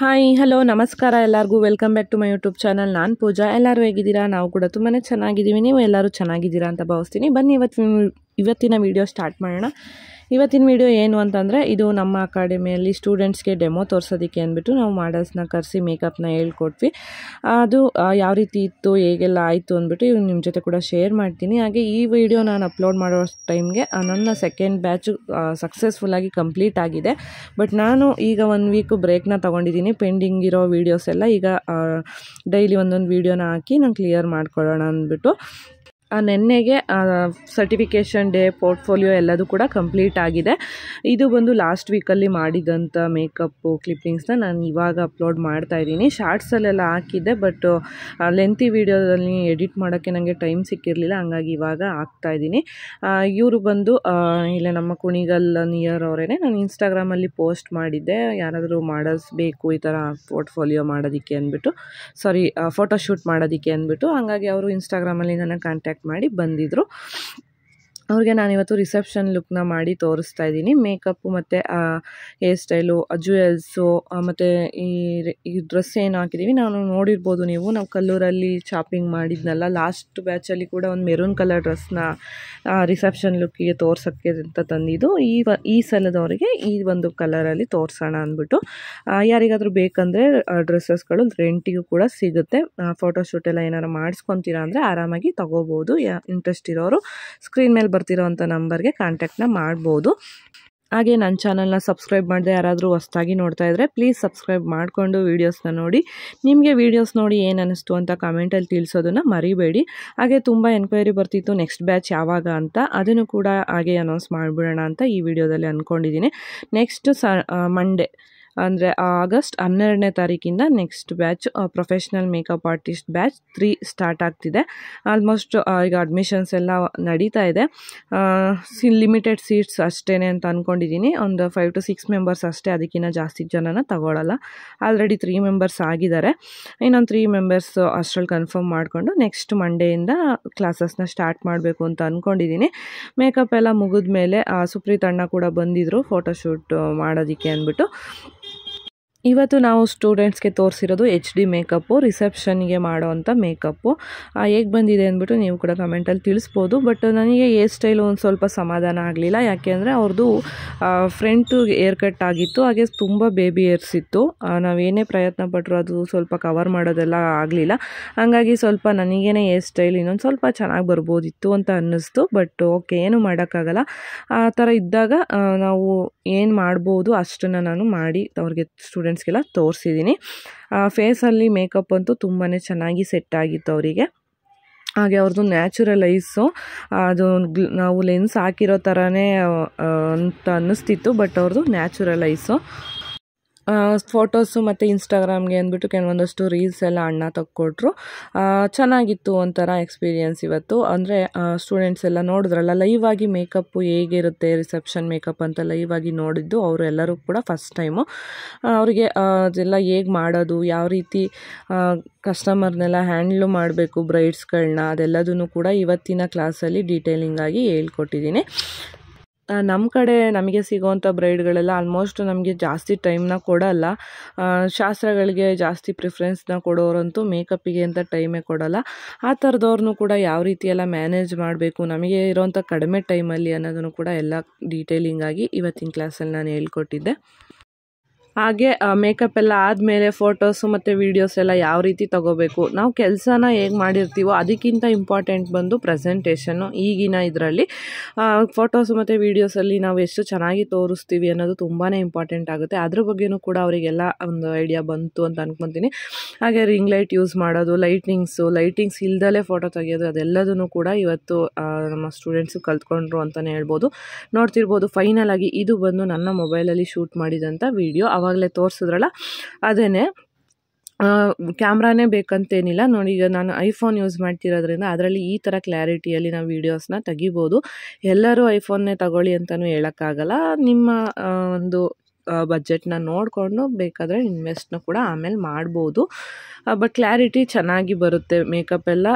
hi hello ನಮಸ್ಕಾರ ಎಲ್ಲರಿಗೂ welcome back to my YouTube channel ನಾನು ಪೂಜಾ ಎಲ್ಲರೂ ಹೇಗಿದ್ದೀರಾ ನಾವು ಕೂಡ ತುಂಬಾ ಚೆನ್ನಾಗಿದ್ದೀವಿ ನೀವು ಎಲ್ಲರೂ ಚೆನ್ನಾಗಿದ್ದೀರಾ ಅಂತ ಭಾವಿಸ್ತೀನಿ ಬನ್ನಿ ಇವತ್ತು ಇವತ್ತಿನ ವಿಡಿಯೋ ಸ್ಟಾರ್ಟ್ ಮಾಡೋಣ ಇವತ್ತಿನ ವಿಡಿಯೋ ಏನು ಅಂತಂದರೆ ಇದು ನಮ್ಮ ಅಕಾಡೆಮಿಯಲ್ಲಿ ಸ್ಟೂಡೆಂಟ್ಸ್ಗೆ ಡೆಮೋ ತೋರಿಸೋದಕ್ಕೆ ಅಂದ್ಬಿಟ್ಟು ನಾವು ಮಾಡಲ್ಸ್ನ ಕರೆಸಿ ಮೇಕಪ್ನ ಹೇಳ್ಕೊಟ್ವಿ ಅದು ಯಾವ ರೀತಿ ಇತ್ತು ಹೇಗೆಲ್ಲ ಆಯಿತು ಅಂದ್ಬಿಟ್ಟು ಇವ್ನು ನಿಮ್ಮ ಜೊತೆ ಕೂಡ ಶೇರ್ ಮಾಡ್ತೀನಿ ಹಾಗೆ ಈ ವಿಡಿಯೋ ನಾನು ಅಪ್ಲೋಡ್ ಮಾಡೋ ಟೈಮ್ಗೆ ನನ್ನ ಸೆಕೆಂಡ್ ಬ್ಯಾಚು ಸಕ್ಸಸ್ಫುಲ್ಲಾಗಿ ಕಂಪ್ಲೀಟ್ ಆಗಿದೆ ಬಟ್ ನಾನು ಈಗ ಒಂದು ವೀಕು ಬ್ರೇಕ್ನ ತೊಗೊಂಡಿದ್ದೀನಿ ಪೆಂಡಿಂಗ್ ಇರೋ ವೀಡಿಯೋಸ್ ಎಲ್ಲ ಈಗ ಡೈಲಿ ಒಂದೊಂದು ವೀಡಿಯೋನ ಹಾಕಿ ನಾನು ಕ್ಲಿಯರ್ ಮಾಡ್ಕೊಳ್ಳೋಣ ಅಂದ್ಬಿಟ್ಟು ನೆನ್ನೆಗೆ ಸರ್ಟಿಫಿಕೇಷನ್ ಡೇ ಪೋರ್ಟ್ಫೋಲಿಯೋ ಎಲ್ಲದೂ ಕೂಡ ಕಂಪ್ಲೀಟ್ ಆಗಿದೆ ಇದು ಬಂದು ಲಾಸ್ಟ್ ವೀಕಲ್ಲಿ ಮಾಡಿದಂಥ ಮೇಕಪ್ಪು ಕ್ಲಿಪ್ಪಿಂಗ್ಸ್ನ ನಾನು ಇವಾಗ ಅಪ್ಲೋಡ್ ಮಾಡ್ತಾ ಇದ್ದೀನಿ ಶಾರ್ಟ್ಸಲ್ಲೆಲ್ಲ ಹಾಕಿದ್ದೆ ಬಟ್ ಲೆಂತಿ ವೀಡಿಯೋದಲ್ಲಿ ಎಡಿಟ್ ಮಾಡೋಕ್ಕೆ ನನಗೆ ಟೈಮ್ ಸಿಕ್ಕಿರಲಿಲ್ಲ ಹಂಗಾಗಿ ಇವಾಗ ಹಾಕ್ತಾ ಇದ್ದೀನಿ ಇವರು ಬಂದು ಇಲ್ಲ ನಮ್ಮ ಕುಣಿಗಲ್ ನಿಯರ್ ಅವರೇ ನಾನು ಇನ್ಸ್ಟಾಗ್ರಾಮಲ್ಲಿ ಪೋಸ್ಟ್ ಮಾಡಿದ್ದೆ ಯಾರಾದರೂ ಮಾಡಲ್ಸ್ ಬೇಕು ಈ ಥರ ಪೋರ್ಟ್ಫೋಲಿಯೋ ಮಾಡೋದಕ್ಕೆ ಅಂದ್ಬಿಟ್ಟು ಸಾರಿ ಫೋಟೋಶೂಟ್ ಮಾಡೋದಕ್ಕೆ ಅಂದ್ಬಿಟ್ಟು ಹಂಗಾಗಿ ಅವರು ಇನ್ಸ್ಟಾಗ್ರಾಮಲ್ಲಿ ನನಗೆ ಕಾಂಟ್ಯಾಕ್ಟ್ ಕಾಂಟ್ಯಾಕ್ಟ್ ಮಾಡಿ ಬಂದಿದ್ರು ಅವ್ರಿಗೆ ನಾನಿವತ್ತು ರಿಸೆಪ್ಷನ್ ಲುಕ್ನ ಮಾಡಿ ತೋರಿಸ್ತಾ ಇದ್ದೀನಿ ಮೇಕಪ್ಪು ಮತ್ತು ಹೇರ್ ಸ್ಟೈಲು ಜ್ಯುವೆಲ್ಸು ಮತ್ತು ಈ ಈ ಡ್ರೆಸ್ ಏನು ಹಾಕಿದ್ದೀವಿ ನಾನು ನೋಡಿರ್ಬೋದು ನೀವು ನಾವು ಕಲ್ಲೂರಲ್ಲಿ ಶಾಪಿಂಗ್ ಮಾಡಿದ್ನಲ್ಲ ಲಾಸ್ಟ್ ಬ್ಯಾಚಲ್ಲಿ ಕೂಡ ಒಂದು ಮೆರೂನ್ ಕಲರ್ ಡ್ರೆಸ್ನ ರಿಸೆಪ್ಷನ್ ಲುಕ್ಕಿಗೆ ತೋರ್ಸೋಕ್ಕೆ ಅಂತ ತಂದಿದ್ದು ಈ ವ ಈ ಸಲದವರಿಗೆ ಈ ಒಂದು ಕಲರಲ್ಲಿ ತೋರಿಸೋಣ ಅಂದ್ಬಿಟ್ಟು ಯಾರಿಗಾದರೂ ಬೇಕಂದರೆ ಡ್ರೆಸ್ಸಸ್ಗಳು ರೆಂಟಿಗೂ ಕೂಡ ಸಿಗುತ್ತೆ ಫೋಟೋಶೂಟ್ ಎಲ್ಲ ಏನಾರು ಮಾಡಿಸ್ಕೊತೀರಾ ಅಂದರೆ ಆರಾಮಾಗಿ ತೊಗೋಬೋದು ಯಾ ಇಂಟ್ರೆಸ್ಟ್ ಇರೋರು ಸ್ಕ್ರೀನ್ ಮೇಲೆ ಬರ್ತಿರೋವಂಥ ನಂಬರ್ಗೆ ಕಾಂಟ್ಯಾಕ್ಟ್ನ ಮಾಡ್ಬೋದು ಹಾಗೆ ನನ್ನ ಚಾನಲ್ನ ಸಬ್ಸ್ಕ್ರೈಬ್ ಮಾಡಿದೆ ಯಾರಾದರೂ ಹೊಸ್ದಾಗಿ ನೋಡ್ತಾ ಇದ್ದರೆ ಪ್ಲೀಸ್ ಸಬ್ಸ್ಕ್ರೈಬ್ ಮಾಡಿಕೊಂಡು ವೀಡಿಯೋಸ್ನ ನೋಡಿ ನಿಮಗೆ ವೀಡಿಯೋಸ್ ನೋಡಿ ಏನು ಅನ್ನಿಸ್ತು ಅಂತ ಕಮೆಂಟಲ್ಲಿ ತಿಳಿಸೋದನ್ನು ಮರಿಬೇಡಿ ಹಾಗೆ ತುಂಬ ಎನ್ಕ್ವೈರಿ ಬರ್ತಿತ್ತು ನೆಕ್ಸ್ಟ್ ಬ್ಯಾಚ್ ಯಾವಾಗ ಅಂತ ಅದನ್ನು ಕೂಡ ಹಾಗೆ ಅನೌನ್ಸ್ ಮಾಡಿಬಿಡೋಣ ಅಂತ ಈ ವಿಡಿಯೋದಲ್ಲಿ ಅಂದ್ಕೊಂಡಿದ್ದೀನಿ ನೆಕ್ಸ್ಟ್ ಸ ಮಂಡೇ ಅಂದರೆ ಆಗಸ್ಟ್ ಹನ್ನೆರಡನೇ ತಾರೀಕಿಂದ next batch professional makeup artist batch three start ಆಗ್ತಿದೆ ಆಲ್ಮೋಸ್ಟ್ ಈಗ ಅಡ್ಮಿಷನ್ಸ್ ಎಲ್ಲ ನಡೀತಾ ಇದೆ ಲಿಮಿಟೆಡ್ ಸೀಟ್ಸ್ ಅಷ್ಟೇ ಅಂತ ಅಂದ್ಕೊಂಡಿದ್ದೀನಿ ಒಂದು ಫೈವ್ ಟು ಸಿಕ್ಸ್ ಮೆಂಬರ್ಸ್ ಅಷ್ಟೇ ಅದಕ್ಕಿಂತ ಜಾಸ್ತಿ ಜನನ ತಗೊಳ್ಳಲ್ಲ ಆಲ್ರೆಡಿ ತ್ರೀ ಮೆಂಬರ್ಸ್ ಆಗಿದ್ದಾರೆ ಇನ್ನೊಂದು ತ್ರೀ ಮೆಂಬರ್ಸ್ ಅಷ್ಟರಲ್ಲಿ ಕನ್ಫರ್ಮ್ ಮಾಡಿಕೊಂಡು ನೆಕ್ಸ್ಟ್ ಮಂಡೇಯಿಂದ ಕ್ಲಾಸಸ್ನ ಸ್ಟಾರ್ಟ್ ಮಾಡಬೇಕು ಅಂತ ಅಂದ್ಕೊಂಡಿದ್ದೀನಿ ಮೇಕಪ್ ಎಲ್ಲ ಮುಗಿದ ಮೇಲೆ ಸುಪ್ರೀತ್ ಅಣ್ಣ ಕೂಡ ಬಂದಿದ್ದರು ಫೋಟೋಶೂಟ್ ಮಾಡೋದಕ್ಕೆ ಅಂದ್ಬಿಟ್ಟು ಇವತ್ತು ನಾವು ಸ್ಟೂಡೆಂಟ್ಸ್ಗೆ ತೋರಿಸಿರೋದು ಎಚ್ ಡಿ ಮೇಕಪ್ಪು ರಿಸೆಪ್ಷನ್ಗೆ ಮಾಡೋವಂಥ ಮೇಕಪ್ಪು ಹೇಗೆ ಬಂದಿದೆ ಅಂದ್ಬಿಟ್ಟು ನೀವು ಕೂಡ ಕಮೆಂಟಲ್ಲಿ ತಿಳಿಸ್ಬೋದು ಬಟ್ ನನಗೆ ಏರ್ ಸ್ಟೈಲು ಒಂದು ಸ್ವಲ್ಪ ಸಮಾಧಾನ ಆಗಲಿಲ್ಲ ಯಾಕೆ ಅಂದರೆ ಅವ್ರದ್ದು ಫ್ರಂಟು ಏರ್ ಕಟ್ ಆಗಿತ್ತು ಹಾಗೆ ತುಂಬ ಬೇಬಿ ಏರ್ಸ್ ಇತ್ತು ನಾವೇನೇ ಪ್ರಯತ್ನ ಪಟ್ಟರು ಅದು ಸ್ವಲ್ಪ ಕವರ್ ಮಾಡೋದೆಲ್ಲ ಆಗಲಿಲ್ಲ ಹಾಗಾಗಿ ಸ್ವಲ್ಪ ನನಗೇನೆ ಏರ್ ಸ್ಟೈಲ್ ಇನ್ನೊಂದು ಸ್ವಲ್ಪ ಚೆನ್ನಾಗಿ ಬರ್ಬೋದಿತ್ತು ಅಂತ ಅನ್ನಿಸ್ತು ಬಟ್ ಓಕೆ ಏನು ಮಾಡೋಕ್ಕಾಗಲ್ಲ ಆ ಥರ ಇದ್ದಾಗ ನಾವು ಏನು ಮಾಡ್ಬೋದು ಅಷ್ಟನ್ನು ನಾನು ಮಾಡಿ ಅವ್ರಿಗೆ ಸ್ಟೂಡೆಂಟ್ ಸ್ಟೂಡೆಂಟ್ಸ್ಗೆಲ್ಲ ತೋರಿಸಿದ್ದೀನಿ ಫೇಸಲ್ಲಿ ಮೇಕಪ್ ಅಂತೂ ತುಂಬಾ ಚೆನ್ನಾಗಿ ಸೆಟ್ ಆಗಿತ್ತು ಅವರಿಗೆ ಹಾಗೆ ಅವ್ರದ್ದು ನ್ಯಾಚುರಲ್ ಅದು ನಾವು ಲೆನ್ಸ್ ಹಾಕಿರೋ ಥರನೇ ಅಂತ ಅನ್ನಿಸ್ತಿತ್ತು ಬಟ್ ಅವ್ರದ್ದು ನ್ಯಾಚುರಲೈಸು ಫೋಟೋಸು ಮತ್ತು ಇನ್ಸ್ಟಾಗ್ರಾಮ್ಗೆ ಅಂದ್ಬಿಟ್ಟು ಕೆಲವೊಂದಷ್ಟು ರೀಲ್ಸ್ ಎಲ್ಲ ಅಣ್ಣ ತಕ್ಕೊಟ್ರು ಚೆನ್ನಾಗಿತ್ತು ಒಂಥರ ಎಕ್ಸ್ಪೀರಿಯೆನ್ಸ್ ಇವತ್ತು ಅಂದರೆ ಸ್ಟೂಡೆಂಟ್ಸ್ ಎಲ್ಲ ನೋಡಿದ್ರಲ್ಲ ಲೈವ್ ಆಗಿ ಮೇಕಪ್ಪು ಹೇಗಿರುತ್ತೆ ರಿಸೆಪ್ಷನ್ ಮೇಕಪ್ ಅಂತ ಲೈವ್ ಆಗಿ ನೋಡಿದ್ದು ಅವರು ಎಲ್ಲರೂ ಕೂಡ ಫಸ್ಟ್ ಟೈಮು ಅವರಿಗೆ ಅದೆಲ್ಲ ಹೇಗೆ ಮಾಡೋದು ಯಾವ ರೀತಿ ಕಸ್ಟಮರ್ನೆಲ್ಲ ಹ್ಯಾಂಡ್ಲು ಮಾಡಬೇಕು ಬ್ರೈಡ್ಸ್ಗಳನ್ನ ಅದೆಲ್ಲದನ್ನು ಕೂಡ ಇವತ್ತಿನ ಕ್ಲಾಸಲ್ಲಿ ಡೀಟೇಲಿಂಗ್ ಆಗಿ ಹೇಳ್ಕೊಟ್ಟಿದ್ದೀನಿ ನಮ್ಮ ಕಡೆ ನಮಗೆ ಸಿಗೋವಂಥ ಬ್ರೈಡ್ಗಳೆಲ್ಲ ಆಲ್ಮೋಸ್ಟ್ ನಮಗೆ ಜಾಸ್ತಿ ಟೈಮ್ನ ಕೊಡಲ್ಲ ಶಾಸ್ತ್ರಗಳಿಗೆ ಜಾಸ್ತಿ ಪ್ರಿಫ್ರೆನ್ಸ್ನ ಕೊಡೋರಂತೂ ಮೇಕಪ್ಪಿಗೆ ಅಂತ ಟೈಮೇ ಕೊಡಲ್ಲ ಆ ಥರದವ್ರನ್ನೂ ಕೂಡ ಯಾವ ರೀತಿ ಎಲ್ಲ ಮ್ಯಾನೇಜ್ ಮಾಡಬೇಕು ನಮಗೆ ಇರೋವಂಥ ಕಡಿಮೆ ಟೈಮಲ್ಲಿ ಅನ್ನೋದನ್ನು ಕೂಡ ಎಲ್ಲ ಡೀಟೇಲಿಂಗಾಗಿ ಇವತ್ತಿನ ಕ್ಲಾಸಲ್ಲಿ ನಾನು ಹೇಳ್ಕೊಟ್ಟಿದ್ದೆ ಹಾಗೆ ಮೇಕಪ್ ಎಲ್ಲ ಆದಮೇಲೆ ಫೋಟೋಸು ಮತ್ತು ವೀಡಿಯೋಸ್ ಎಲ್ಲ ಯಾವ ರೀತಿ ತಗೋಬೇಕು ನಾವು ಕೆಲಸನ ಹೇಗೆ ಮಾಡಿರ್ತೀವೋ ಅದಕ್ಕಿಂತ ಇಂಪಾರ್ಟೆಂಟ್ ಬಂದು ಪ್ರೆಸೆಂಟೇಷನ್ನು ಈಗಿನ ಇದರಲ್ಲಿ ಫೋಟೋಸು ಮತ್ತು ವೀಡಿಯೋಸಲ್ಲಿ ನಾವು ಎಷ್ಟು ಚೆನ್ನಾಗಿ ತೋರಿಸ್ತೀವಿ ಅನ್ನೋದು ತುಂಬಾ ಇಂಪಾರ್ಟೆಂಟ್ ಆಗುತ್ತೆ ಅದ್ರ ಬಗ್ಗೆಯೂ ಕೂಡ ಅವರಿಗೆಲ್ಲ ಒಂದು ಐಡಿಯಾ ಬಂತು ಅಂತ ಅಂದ್ಕೊತೀನಿ ಹಾಗೆ ರಿಂಗ್ ಲೈಟ್ ಯೂಸ್ ಮಾಡೋದು ಲೈಟಿಂಗ್ಸು ಲೈಟಿಂಗ್ಸ್ ಇಲ್ದಲೇ ಫೋಟೋ ತೆಗೆಯೋದು ಅದೆಲ್ಲದೂ ಕೂಡ ಇವತ್ತು ನಮ್ಮ ಸ್ಟೂಡೆಂಟ್ಸು ಕಲ್ತ್ಕೊಂಡ್ರು ಅಂತಲೇ ಹೇಳ್ಬೋದು ನೋಡ್ತಿರ್ಬೋದು ಫೈನಲ್ ಆಗಿ ಇದು ಬಂದು ನನ್ನ ಮೊಬೈಲಲ್ಲಿ ಶೂಟ್ ಮಾಡಿದಂಥ ವೀಡಿಯೋ ಅವಾಗ ಆವಾಗಲೇ ತೋರಿಸಿದ್ರಲ್ಲ ಅದೇ ಕ್ಯಾಮ್ರಾನೇ ಬೇಕಂತೇನಿಲ್ಲ ನೋಡಿ ಈಗ ನಾನು ಐಫೋನ್ ಯೂಸ್ ಮಾಡ್ತಿರೋದ್ರಿಂದ ಅದರಲ್ಲಿ ಈ ಥರ ಕ್ಲಾರಿಟಿಯಲ್ಲಿ ನಾವು ವೀಡಿಯೋಸ್ನ ತೆಗಿಬೋದು ಎಲ್ಲರೂ ಐಫೋನ್ನೇ ತಗೊಳ್ಳಿ ಅಂತಲೂ ಹೇಳೋಕ್ಕಾಗಲ್ಲ ನಿಮ್ಮ ಒಂದು ಬಜೆಟ್ನ ನೋಡಿಕೊಂಡು ಬೇಕಾದರೆ ಇನ್ವೆಸ್ಟ್ನ ಕೂಡ ಆಮೇಲೆ ಮಾಡ್ಬೋದು ಬಟ್ ಕ್ಲಾರಿಟಿ ಚೆನ್ನಾಗಿ ಬರುತ್ತೆ ಮೇಕಪ್ ಎಲ್ಲ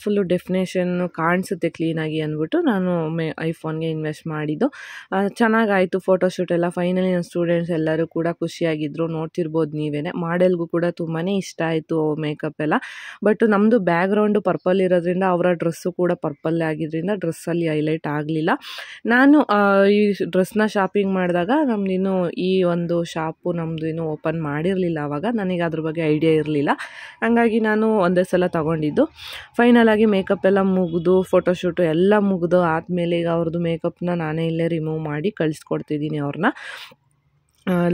ಫುಲ್ಲು ಡೆಫಿನೇಷನ್ನು ಕಾಣಿಸುತ್ತೆ ಕ್ಲೀನಾಗಿ ಅಂದ್ಬಿಟ್ಟು ನಾನು ಮೇ ಐಫೋನ್ಗೆ ಇನ್ವೆಸ್ಟ್ ಮಾಡಿದ್ದು ಚೆನ್ನಾಗಾಯಿತು ಫೋಟೋಶೂಟ್ ಎಲ್ಲ ಫೈನಲಿ ನನ್ನ ಸ್ಟೂಡೆಂಟ್ಸ್ ಎಲ್ಲರೂ ಕೂಡ ಖುಷಿಯಾಗಿದ್ದರು ನೋಡ್ತಿರ್ಬೋದು ನೀವೇ ಮಾಡೆಲ್ಗೂ ಕೂಡ ತುಂಬಾ ಇಷ್ಟ ಆಯಿತು ಮೇಕಪ್ ಎಲ್ಲ ಬಟ್ ನಮ್ಮದು ಬ್ಯಾಗ್ರೌಂಡು ಪರ್ಪಲ್ ಇರೋದ್ರಿಂದ ಅವರ ಡ್ರೆಸ್ಸು ಕೂಡ ಪರ್ಪಲ್ ಆಗಿದ್ದರಿಂದ ಡ್ರೆಸ್ಸಲ್ಲಿ ಹೈಲೈಟ್ ಆಗಲಿಲ್ಲ ನಾನು ಈ ಡ್ರೆಸ್ನ ಶಾಪಿಂಗ್ ಮಾಡಿದಾಗ ನಮ್ದು ಇನ್ನೂ ಈ ಈ ಒಂದು ಶಾಪು ನಮ್ಮದು ಇನ್ನೂ ಓಪನ್ ಮಾಡಿರಲಿಲ್ಲ ಆವಾಗ ನನಗೆ ಅದ್ರ ಬಗ್ಗೆ ಐಡಿಯಾ ಇರಲಿಲ್ಲ ಹಾಗಾಗಿ ನಾನು ಒಂದೇ ಸಲ ತೊಗೊಂಡಿದ್ದು ಫೈನಲ್ ಆಗಿ ಮೇಕಪ್ ಎಲ್ಲ ಮುಗಿದು ಫೋಟೋಶೂಟು ಎಲ್ಲ ಮುಗಿದು ಆದಮೇಲೆ ಈಗ ಅವ್ರದ್ದು ಮೇಕಪ್ನ ನಾನೇ ಇಲ್ಲೇ ರಿಮೂವ್ ಮಾಡಿ ಕಳಿಸ್ಕೊಡ್ತಿದ್ದೀನಿ ಅವ್ರನ್ನ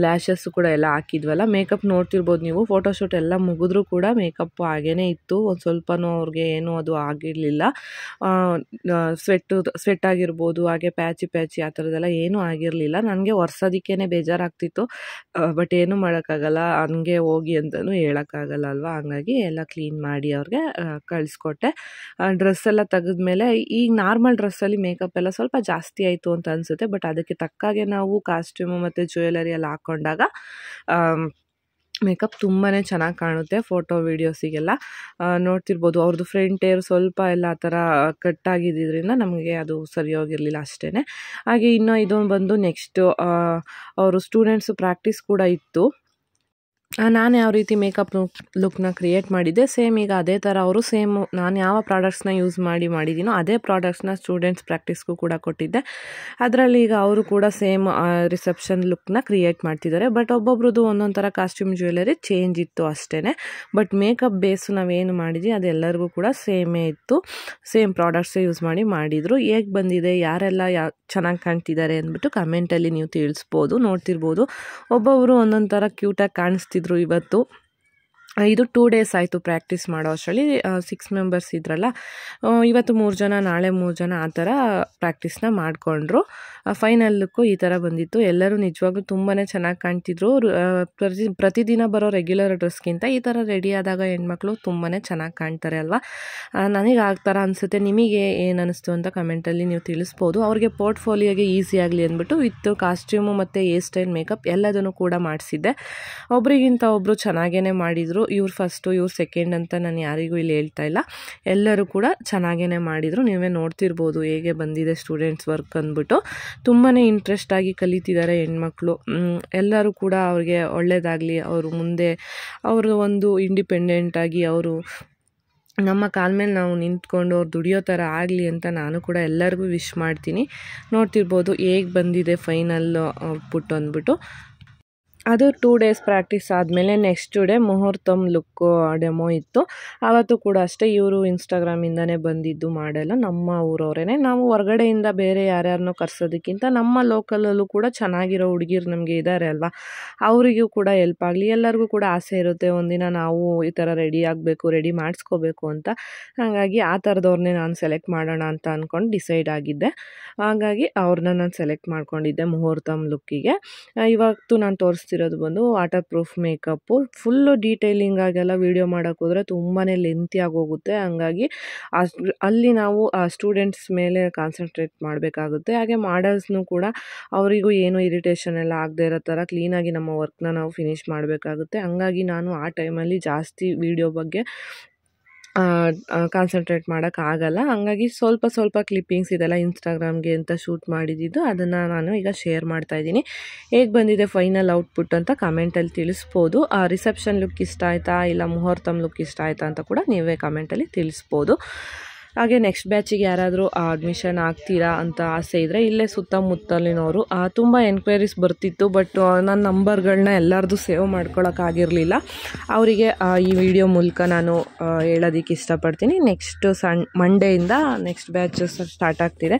ಲ್ಯಾಶಸ್ಸು ಕೂಡ ಎಲ್ಲ ಹಾಕಿದ್ವಲ್ಲ ಮೇಕಪ್ ನೋಡ್ತಿರ್ಬೋದು ನೀವು ಫೋಟೋಶೂಟ್ ಎಲ್ಲ ಮುಗಿದ್ರೂ ಕೂಡ ಮೇಕಪ್ಪು ಹಾಗೇ ಇತ್ತು ಒಂದು ಸ್ವಲ್ಪವೂ ಅವ್ರಿಗೆ ಏನೂ ಅದು ಆಗಿರಲಿಲ್ಲ ಸ್ವೆಟ್ಟು ಸ್ವೆಟ್ ಆಗಿರ್ಬೋದು ಹಾಗೆ ಪ್ಯಾಚಿ ಪ್ಯಾಚಿ ಆ ಥರದ್ದೆಲ್ಲ ಏನೂ ಆಗಿರಲಿಲ್ಲ ನನಗೆ ಒರೆಸೋದಕ್ಕೇ ಬೇಜಾರಾಗ್ತಿತ್ತು ಬಟ್ ಏನೂ ಮಾಡೋಕ್ಕಾಗಲ್ಲ ಹಂಗೆ ಹೋಗಿ ಅಂತಲೂ ಹೇಳೋಕ್ಕಾಗಲ್ಲ ಅಲ್ವಾ ಹಂಗಾಗಿ ಎಲ್ಲ ಕ್ಲೀನ್ ಮಾಡಿ ಅವ್ರಿಗೆ ಕಳಿಸ್ಕೊಟ್ಟೆ ಡ್ರೆಸ್ ಎಲ್ಲ ತೆಗೆದ್ಮೇಲೆ ಈಗ ನಾರ್ಮಲ್ ಡ್ರೆಸ್ಸಲ್ಲಿ ಮೇಕಪ್ ಎಲ್ಲ ಸ್ವಲ್ಪ ಜಾಸ್ತಿ ಆಯಿತು ಅಂತ ಅನಿಸುತ್ತೆ ಬಟ್ ಅದಕ್ಕೆ ತಕ್ಕಾಗೆ ನಾವು ಕಾಸ್ಟ್ಯೂಮು ಮತ್ತು ಜ್ಯುವೆಲರಿ ಎಲ್ಲ ಹಾಕ್ಕೊಂಡಾಗ ಮೇಕಪ್ ತುಂಬಾ ಚೆನ್ನಾಗಿ ಕಾಣುತ್ತೆ ಫೋಟೋ ವೀಡಿಯೋಸಿಗೆಲ್ಲ ನೋಡ್ತಿರ್ಬೋದು ಅವ್ರದ್ದು ಫ್ರಂಟ್ ಏರ್ ಸ್ವಲ್ಪ ಎಲ್ಲ ಆ ಥರ ಕಟ್ ಆಗಿದ್ದರಿಂದ ನಮಗೆ ಅದು ಸರಿ ಹೋಗಿರಲಿಲ್ಲ ಅಷ್ಟೇ ಹಾಗೆ ಇನ್ನೂ ಇದೊಂದು ಬಂದು ನೆಕ್ಸ್ಟು ಅವರು ಸ್ಟೂಡೆಂಟ್ಸು ಪ್ರಾಕ್ಟೀಸ್ ಕೂಡ ಇತ್ತು ನಾನು ಯಾವ ರೀತಿ ಮೇಕಪ್ ಲುಕ್ನ ಕ್ರಿಯೇಟ್ ಮಾಡಿದ್ದೆ ಸೇಮ್ ಈಗ ಅದೇ ಥರ ಅವರು ಸೇಮ್ ನಾನು ಯಾವ ಪ್ರಾಡಕ್ಟ್ಸ್ನ ಯೂಸ್ ಮಾಡಿ ಮಾಡಿದ್ದೀನೋ ಅದೇ ಪ್ರಾಡಕ್ಟ್ಸ್ನ ಸ್ಟೂಡೆಂಟ್ಸ್ ಪ್ರಾಕ್ಟೀಸ್ಗೂ ಕೂಡ ಕೊಟ್ಟಿದ್ದೆ ಅದರಲ್ಲಿ ಈಗ ಅವರು ಕೂಡ ಸೇಮ್ ರಿಸೆಪ್ಷನ್ ಲುಕ್ನ ಕ್ರಿಯೇಟ್ ಮಾಡ್ತಿದ್ದಾರೆ ಬಟ್ ಒಬ್ಬೊಬ್ರದ್ದು ಒಂದೊಂದು ಥರ ಕಾಸ್ಟ್ಯೂಮ್ ಜ್ಯುವೆಲರಿ ಚೇಂಜ್ ಇತ್ತು ಅಷ್ಟೇ ಬಟ್ ಮೇಕಪ್ ಬೇಸು ನಾವೇನು ಮಾಡಿದ್ವಿ ಅದೆಲ್ಲರಿಗೂ ಕೂಡ ಸೇಮೇ ಇತ್ತು ಸೇಮ್ ಪ್ರಾಡಕ್ಟ್ಸೇ ಯೂಸ್ ಮಾಡಿ ಮಾಡಿದರು ಹೇಗೆ ಬಂದಿದೆ ಯಾರೆಲ್ಲ ಯಾ ಚೆನ್ನಾಗಿ ಕಾಣ್ತಿದ್ದಾರೆ ಅಂದ್ಬಿಟ್ಟು ಕಮೆಂಟಲ್ಲಿ ನೀವು ತಿಳಿಸ್ಬೋದು ನೋಡ್ತಿರ್ಬೋದು ಒಬ್ಬೊಬ್ಬರು ಒಂದೊಂದು ಥರ ಕ್ಯೂಟಾಗಿ ಕಾಣಿಸ್ತಿದ್ದಾರೆ ಮಾಡ್ತಿದ್ರು ಇವತ್ತು ಇದು ಟೂ ಡೇಸ್ ಆಯಿತು ಪ್ರಾಕ್ಟೀಸ್ ಮಾಡೋ ಅಷ್ಟರಲ್ಲಿ ಸಿಕ್ಸ್ ಮೆಂಬರ್ಸ್ ಇದ್ರಲ್ಲ ಇವತ್ತು ಮೂರು ಜನ ನಾಳೆ ಮೂರು ಜನ ಆ ಥರ ಪ್ರಾಕ್ಟೀಸ್ನ ಮಾಡಿಕೊಂಡ್ರು ಲುಕ್ಕು ಈ ಥರ ಬಂದಿತ್ತು ಎಲ್ಲರೂ ನಿಜವಾಗ್ಲೂ ತುಂಬಾ ಚೆನ್ನಾಗಿ ಕಾಣ್ತಿದ್ರು ಪ್ರತಿ ಪ್ರತಿದಿನ ಬರೋ ರೆಗ್ಯುಲರ್ ಡ್ರೆಸ್ಗಿಂತ ಈ ಥರ ರೆಡಿ ಆದಾಗ ಹೆಣ್ಮಕ್ಳು ತುಂಬಾ ಚೆನ್ನಾಗಿ ಕಾಣ್ತಾರೆ ಅಲ್ವಾ ನನಗೆ ಆ ಥರ ಅನಿಸುತ್ತೆ ನಿಮಗೆ ಏನು ಅನ್ನಿಸ್ತು ಅಂತ ಕಮೆಂಟಲ್ಲಿ ನೀವು ತಿಳಿಸ್ಬೋದು ಅವ್ರಿಗೆ ಪೋರ್ಟ್ಫೋಲಿಯೋಗೆ ಈಸಿ ಆಗಲಿ ಅಂದ್ಬಿಟ್ಟು ವಿತ್ ಕಾಸ್ಟ್ಯೂಮು ಮತ್ತು ಏರ್ ಸ್ಟೈಲ್ ಮೇಕಪ್ ಎಲ್ಲದನ್ನು ಕೂಡ ಮಾಡಿಸಿದ್ದೆ ಒಬ್ರಿಗಿಂತ ಒಬ್ಬರು ಚೆನ್ನಾಗೇ ಮಾಡಿದರು ಇವ್ರು ಫಸ್ಟು ಇವ್ರು ಸೆಕೆಂಡ್ ಅಂತ ನಾನು ಯಾರಿಗೂ ಇಲ್ಲಿ ಹೇಳ್ತಾ ಇಲ್ಲ ಎಲ್ಲರೂ ಕೂಡ ಚೆನ್ನಾಗೇ ಮಾಡಿದರು ನೀವೇ ನೋಡ್ತಿರ್ಬೋದು ಹೇಗೆ ಬಂದಿದೆ ಸ್ಟೂಡೆಂಟ್ಸ್ ವರ್ಕ್ ಅಂದ್ಬಿಟ್ಟು ತುಂಬಾ ಇಂಟ್ರೆಸ್ಟಾಗಿ ಕಲಿತಿದ್ದಾರೆ ಹೆಣ್ಮಕ್ಳು ಎಲ್ಲರೂ ಕೂಡ ಅವ್ರಿಗೆ ಒಳ್ಳೆಯದಾಗಲಿ ಅವರು ಮುಂದೆ ಅವರು ಒಂದು ಇಂಡಿಪೆಂಡೆಂಟಾಗಿ ಅವರು ನಮ್ಮ ಕಾಲ ಮೇಲೆ ನಾವು ನಿಂತ್ಕೊಂಡು ಅವ್ರು ದುಡಿಯೋ ಥರ ಆಗಲಿ ಅಂತ ನಾನು ಕೂಡ ಎಲ್ಲರಿಗೂ ವಿಶ್ ಮಾಡ್ತೀನಿ ನೋಡ್ತಿರ್ಬೋದು ಹೇಗೆ ಬಂದಿದೆ ಫೈನಲ್ ಔಟ್ಪುಟ್ ಅಂದ್ಬಿಟ್ಟು ಅದು ಟೂ ಡೇಸ್ ಪ್ರಾಕ್ಟೀಸ್ ಆದಮೇಲೆ next day muhurtham look demo ಇತ್ತು ಆವತ್ತು ಕೂಡ ಅಷ್ಟೇ ಇವರು ಇನ್ಸ್ಟಾಗ್ರಾಮಿಂದನೇ ಬಂದಿದ್ದು ಮಾಡೆಲ್ಲ ನಮ್ಮ ಊರವರೇ ನಾವು ಹೊರಗಡೆಯಿಂದ ಬೇರೆ ಯಾರ್ಯಾರನ್ನೂ ಕರ್ಸೋದಕ್ಕಿಂತ ನಮ್ಮ ಲೋಕಲಲ್ಲೂ ಕೂಡ ಚೆನ್ನಾಗಿರೋ ಹುಡುಗಿರು ನಮಗೆ ಇದ್ದಾರೆ ಅಲ್ವಾ ಅವರಿಗೂ ಕೂಡ ಎಲ್ಪ್ ಆಗಲಿ ಎಲ್ಲರಿಗೂ ಕೂಡ ಆಸೆ ಇರುತ್ತೆ ಒಂದಿನ ನಾವು ಈ ಥರ ರೆಡಿ ಆಗಬೇಕು ರೆಡಿ ಮಾಡಿಸ್ಕೋಬೇಕು ಅಂತ ಹಾಗಾಗಿ ಆ ಥರದವ್ರನ್ನೇ ನಾನು ಸೆಲೆಕ್ಟ್ ಮಾಡೋಣ ಅಂತ ಅಂದ್ಕೊಂಡು ಡಿಸೈಡ್ ಆಗಿದ್ದೆ ಹಾಗಾಗಿ ಅವ್ರನ್ನ ನಾನು ಸೆಲೆಕ್ಟ್ ಮಾಡ್ಕೊಂಡಿದ್ದೆ ಮುಹೂರ್ತಮ್ ಲುಕ್ಕಿಗೆ ಇವತ್ತು ನಾನು ತೋರಿಸ್ತೀನಿ ಇರೋದು ಬಂದು waterproof makeup full detailing ಆಗೆಲ್ಲ ವೀಡಿಯೋ ಮಾಡೋಕ್ಕೆ ಹೋದರೆ ತುಂಬಾ ಲೆಂತಿ ಆಗೋಗುತ್ತೆ ಹಂಗಾಗಿ ಅಲ್ಲಿ ನಾವು ಆ ಸ್ಟೂಡೆಂಟ್ಸ್ ಮೇಲೆ ಕಾನ್ಸಂಟ್ರೇಟ್ ಮಾಡಬೇಕಾಗುತ್ತೆ ಹಾಗೆ ಮಾಡಲ್ಸ್ನು ಕೂಡ ಅವರಿಗೂ ಏನು ಇರಿಟೇಷನ್ ಎಲ್ಲ ಆಗದೆ ಇರೋ ಥರ ಕ್ಲೀನಾಗಿ ನಮ್ಮ ವರ್ಕ್ನ ನಾವು ಫಿನಿಶ್ ಮಾಡಬೇಕಾಗುತ್ತೆ ಹಂಗಾಗಿ ನಾನು ಆ ಟೈಮಲ್ಲಿ ಜಾಸ್ತಿ ವೀಡಿಯೋ ಬಗ್ಗೆ ಕಾನ್ಸಂಟ್ರೇಟ್ ಆಗಲ್ಲ ಹಂಗಾಗಿ ಸ್ವಲ್ಪ ಸ್ವಲ್ಪ ಕ್ಲಿಪ್ಪಿಂಗ್ಸ್ ಇದೆಲ್ಲ ಇನ್ಸ್ಟಾಗ್ರಾಮ್ಗೆ ಅಂತ ಶೂಟ್ ಮಾಡಿದ್ದು ಅದನ್ನು ನಾನು ಈಗ ಶೇರ್ ಮಾಡ್ತಾ ಇದ್ದೀನಿ ಹೇಗೆ ಬಂದಿದೆ ಫೈನಲ್ ಔಟ್ಪುಟ್ ಅಂತ ಕಮೆಂಟಲ್ಲಿ ತಿಳಿಸ್ಬೋದು ಆ ರಿಸೆಪ್ಷನ್ ಲುಕ್ ಇಷ್ಟ ಆಯಿತಾ ಇಲ್ಲ ಮುಹೂರ್ತಮ್ ಲುಕ್ ಇಷ್ಟ ಆಯಿತಾ ಅಂತ ಕೂಡ ನೀವೇ ಕಮೆಂಟಲ್ಲಿ ತಿಳಿಸ್ಬೋದು ಹಾಗೆ ನೆಕ್ಸ್ಟ್ ಬ್ಯಾಚಿಗೆ ಯಾರಾದರೂ ಅಡ್ಮಿಷನ್ ಆಗ್ತೀರಾ ಅಂತ ಆಸೆ ಇದ್ದರೆ ಇಲ್ಲೇ ಸುತ್ತಮುತ್ತಲಿನವರು ತುಂಬ ಎನ್ಕ್ವೈರೀಸ್ ಬರ್ತಿತ್ತು ಬಟ್ ನನ್ನ ನಂಬರ್ಗಳನ್ನ ಎಲ್ಲರದು ಸೇವ್ ಮಾಡ್ಕೊಳಕ್ಕಾಗಿರಲಿಲ್ಲ ಅವರಿಗೆ ಈ ವಿಡಿಯೋ ಮೂಲಕ ನಾನು ಹೇಳೋದಕ್ಕೆ ಇಷ್ಟಪಡ್ತೀನಿ ನೆಕ್ಸ್ಟ್ ಸಣ್ ಮಂಡೆಯಿಂದ ನೆಕ್ಸ್ಟ್ ಬ್ಯಾಚ್ ಸ್ಟಾರ್ಟ್ ಆಗ್ತಿದೆ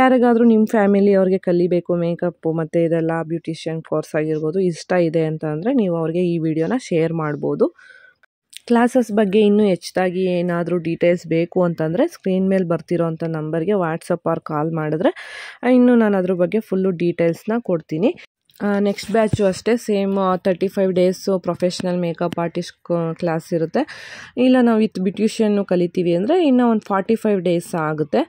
ಯಾರಿಗಾದರೂ ನಿಮ್ಮ ಫ್ಯಾಮಿಲಿ ಅವ್ರಿಗೆ ಕಲಿಬೇಕು ಮೇಕಪ್ಪು ಮತ್ತು ಇದೆಲ್ಲ ಬ್ಯೂಟಿಷಿಯನ್ ಕೋರ್ಸ್ ಆಗಿರ್ಬೋದು ಇಷ್ಟ ಇದೆ ಅಂತ ನೀವು ಅವ್ರಿಗೆ ಈ ವಿಡಿಯೋನ ಶೇರ್ ಮಾಡ್ಬೋದು ಕ್ಲಾಸಸ್ ಬಗ್ಗೆ ಇನ್ನೂ ಹೆಚ್ಚಾಗಿ ಏನಾದರೂ ಡೀಟೇಲ್ಸ್ ಬೇಕು ಅಂತಂದರೆ ಸ್ಕ್ರೀನ್ ಮೇಲೆ ಬರ್ತಿರೋ ನಂಬರ್ಗೆ ವಾಟ್ಸಪ್ ಆರ್ ಕಾಲ್ ಮಾಡಿದ್ರೆ ಇನ್ನೂ ನಾನು ಅದ್ರ ಬಗ್ಗೆ ಫುಲ್ಲು ಡೀಟೇಲ್ಸ್ನ ಕೊಡ್ತೀನಿ ನೆಕ್ಸ್ಟ್ ಬ್ಯಾಚು ಅಷ್ಟೇ same thirty five days professional makeup artist class ಇರುತ್ತೆ ಇಲ್ಲ ನಾವು ವಿತ್ ಬ್ಯೂಟಿಷಿಯನ್ನು ಕಲಿತೀವಿ ಅಂದರೆ ಇನ್ನೂ ಒಂದು ಫಾರ್ಟಿ ಫೈವ್ ಡೇಸ್ ಆಗುತ್ತೆ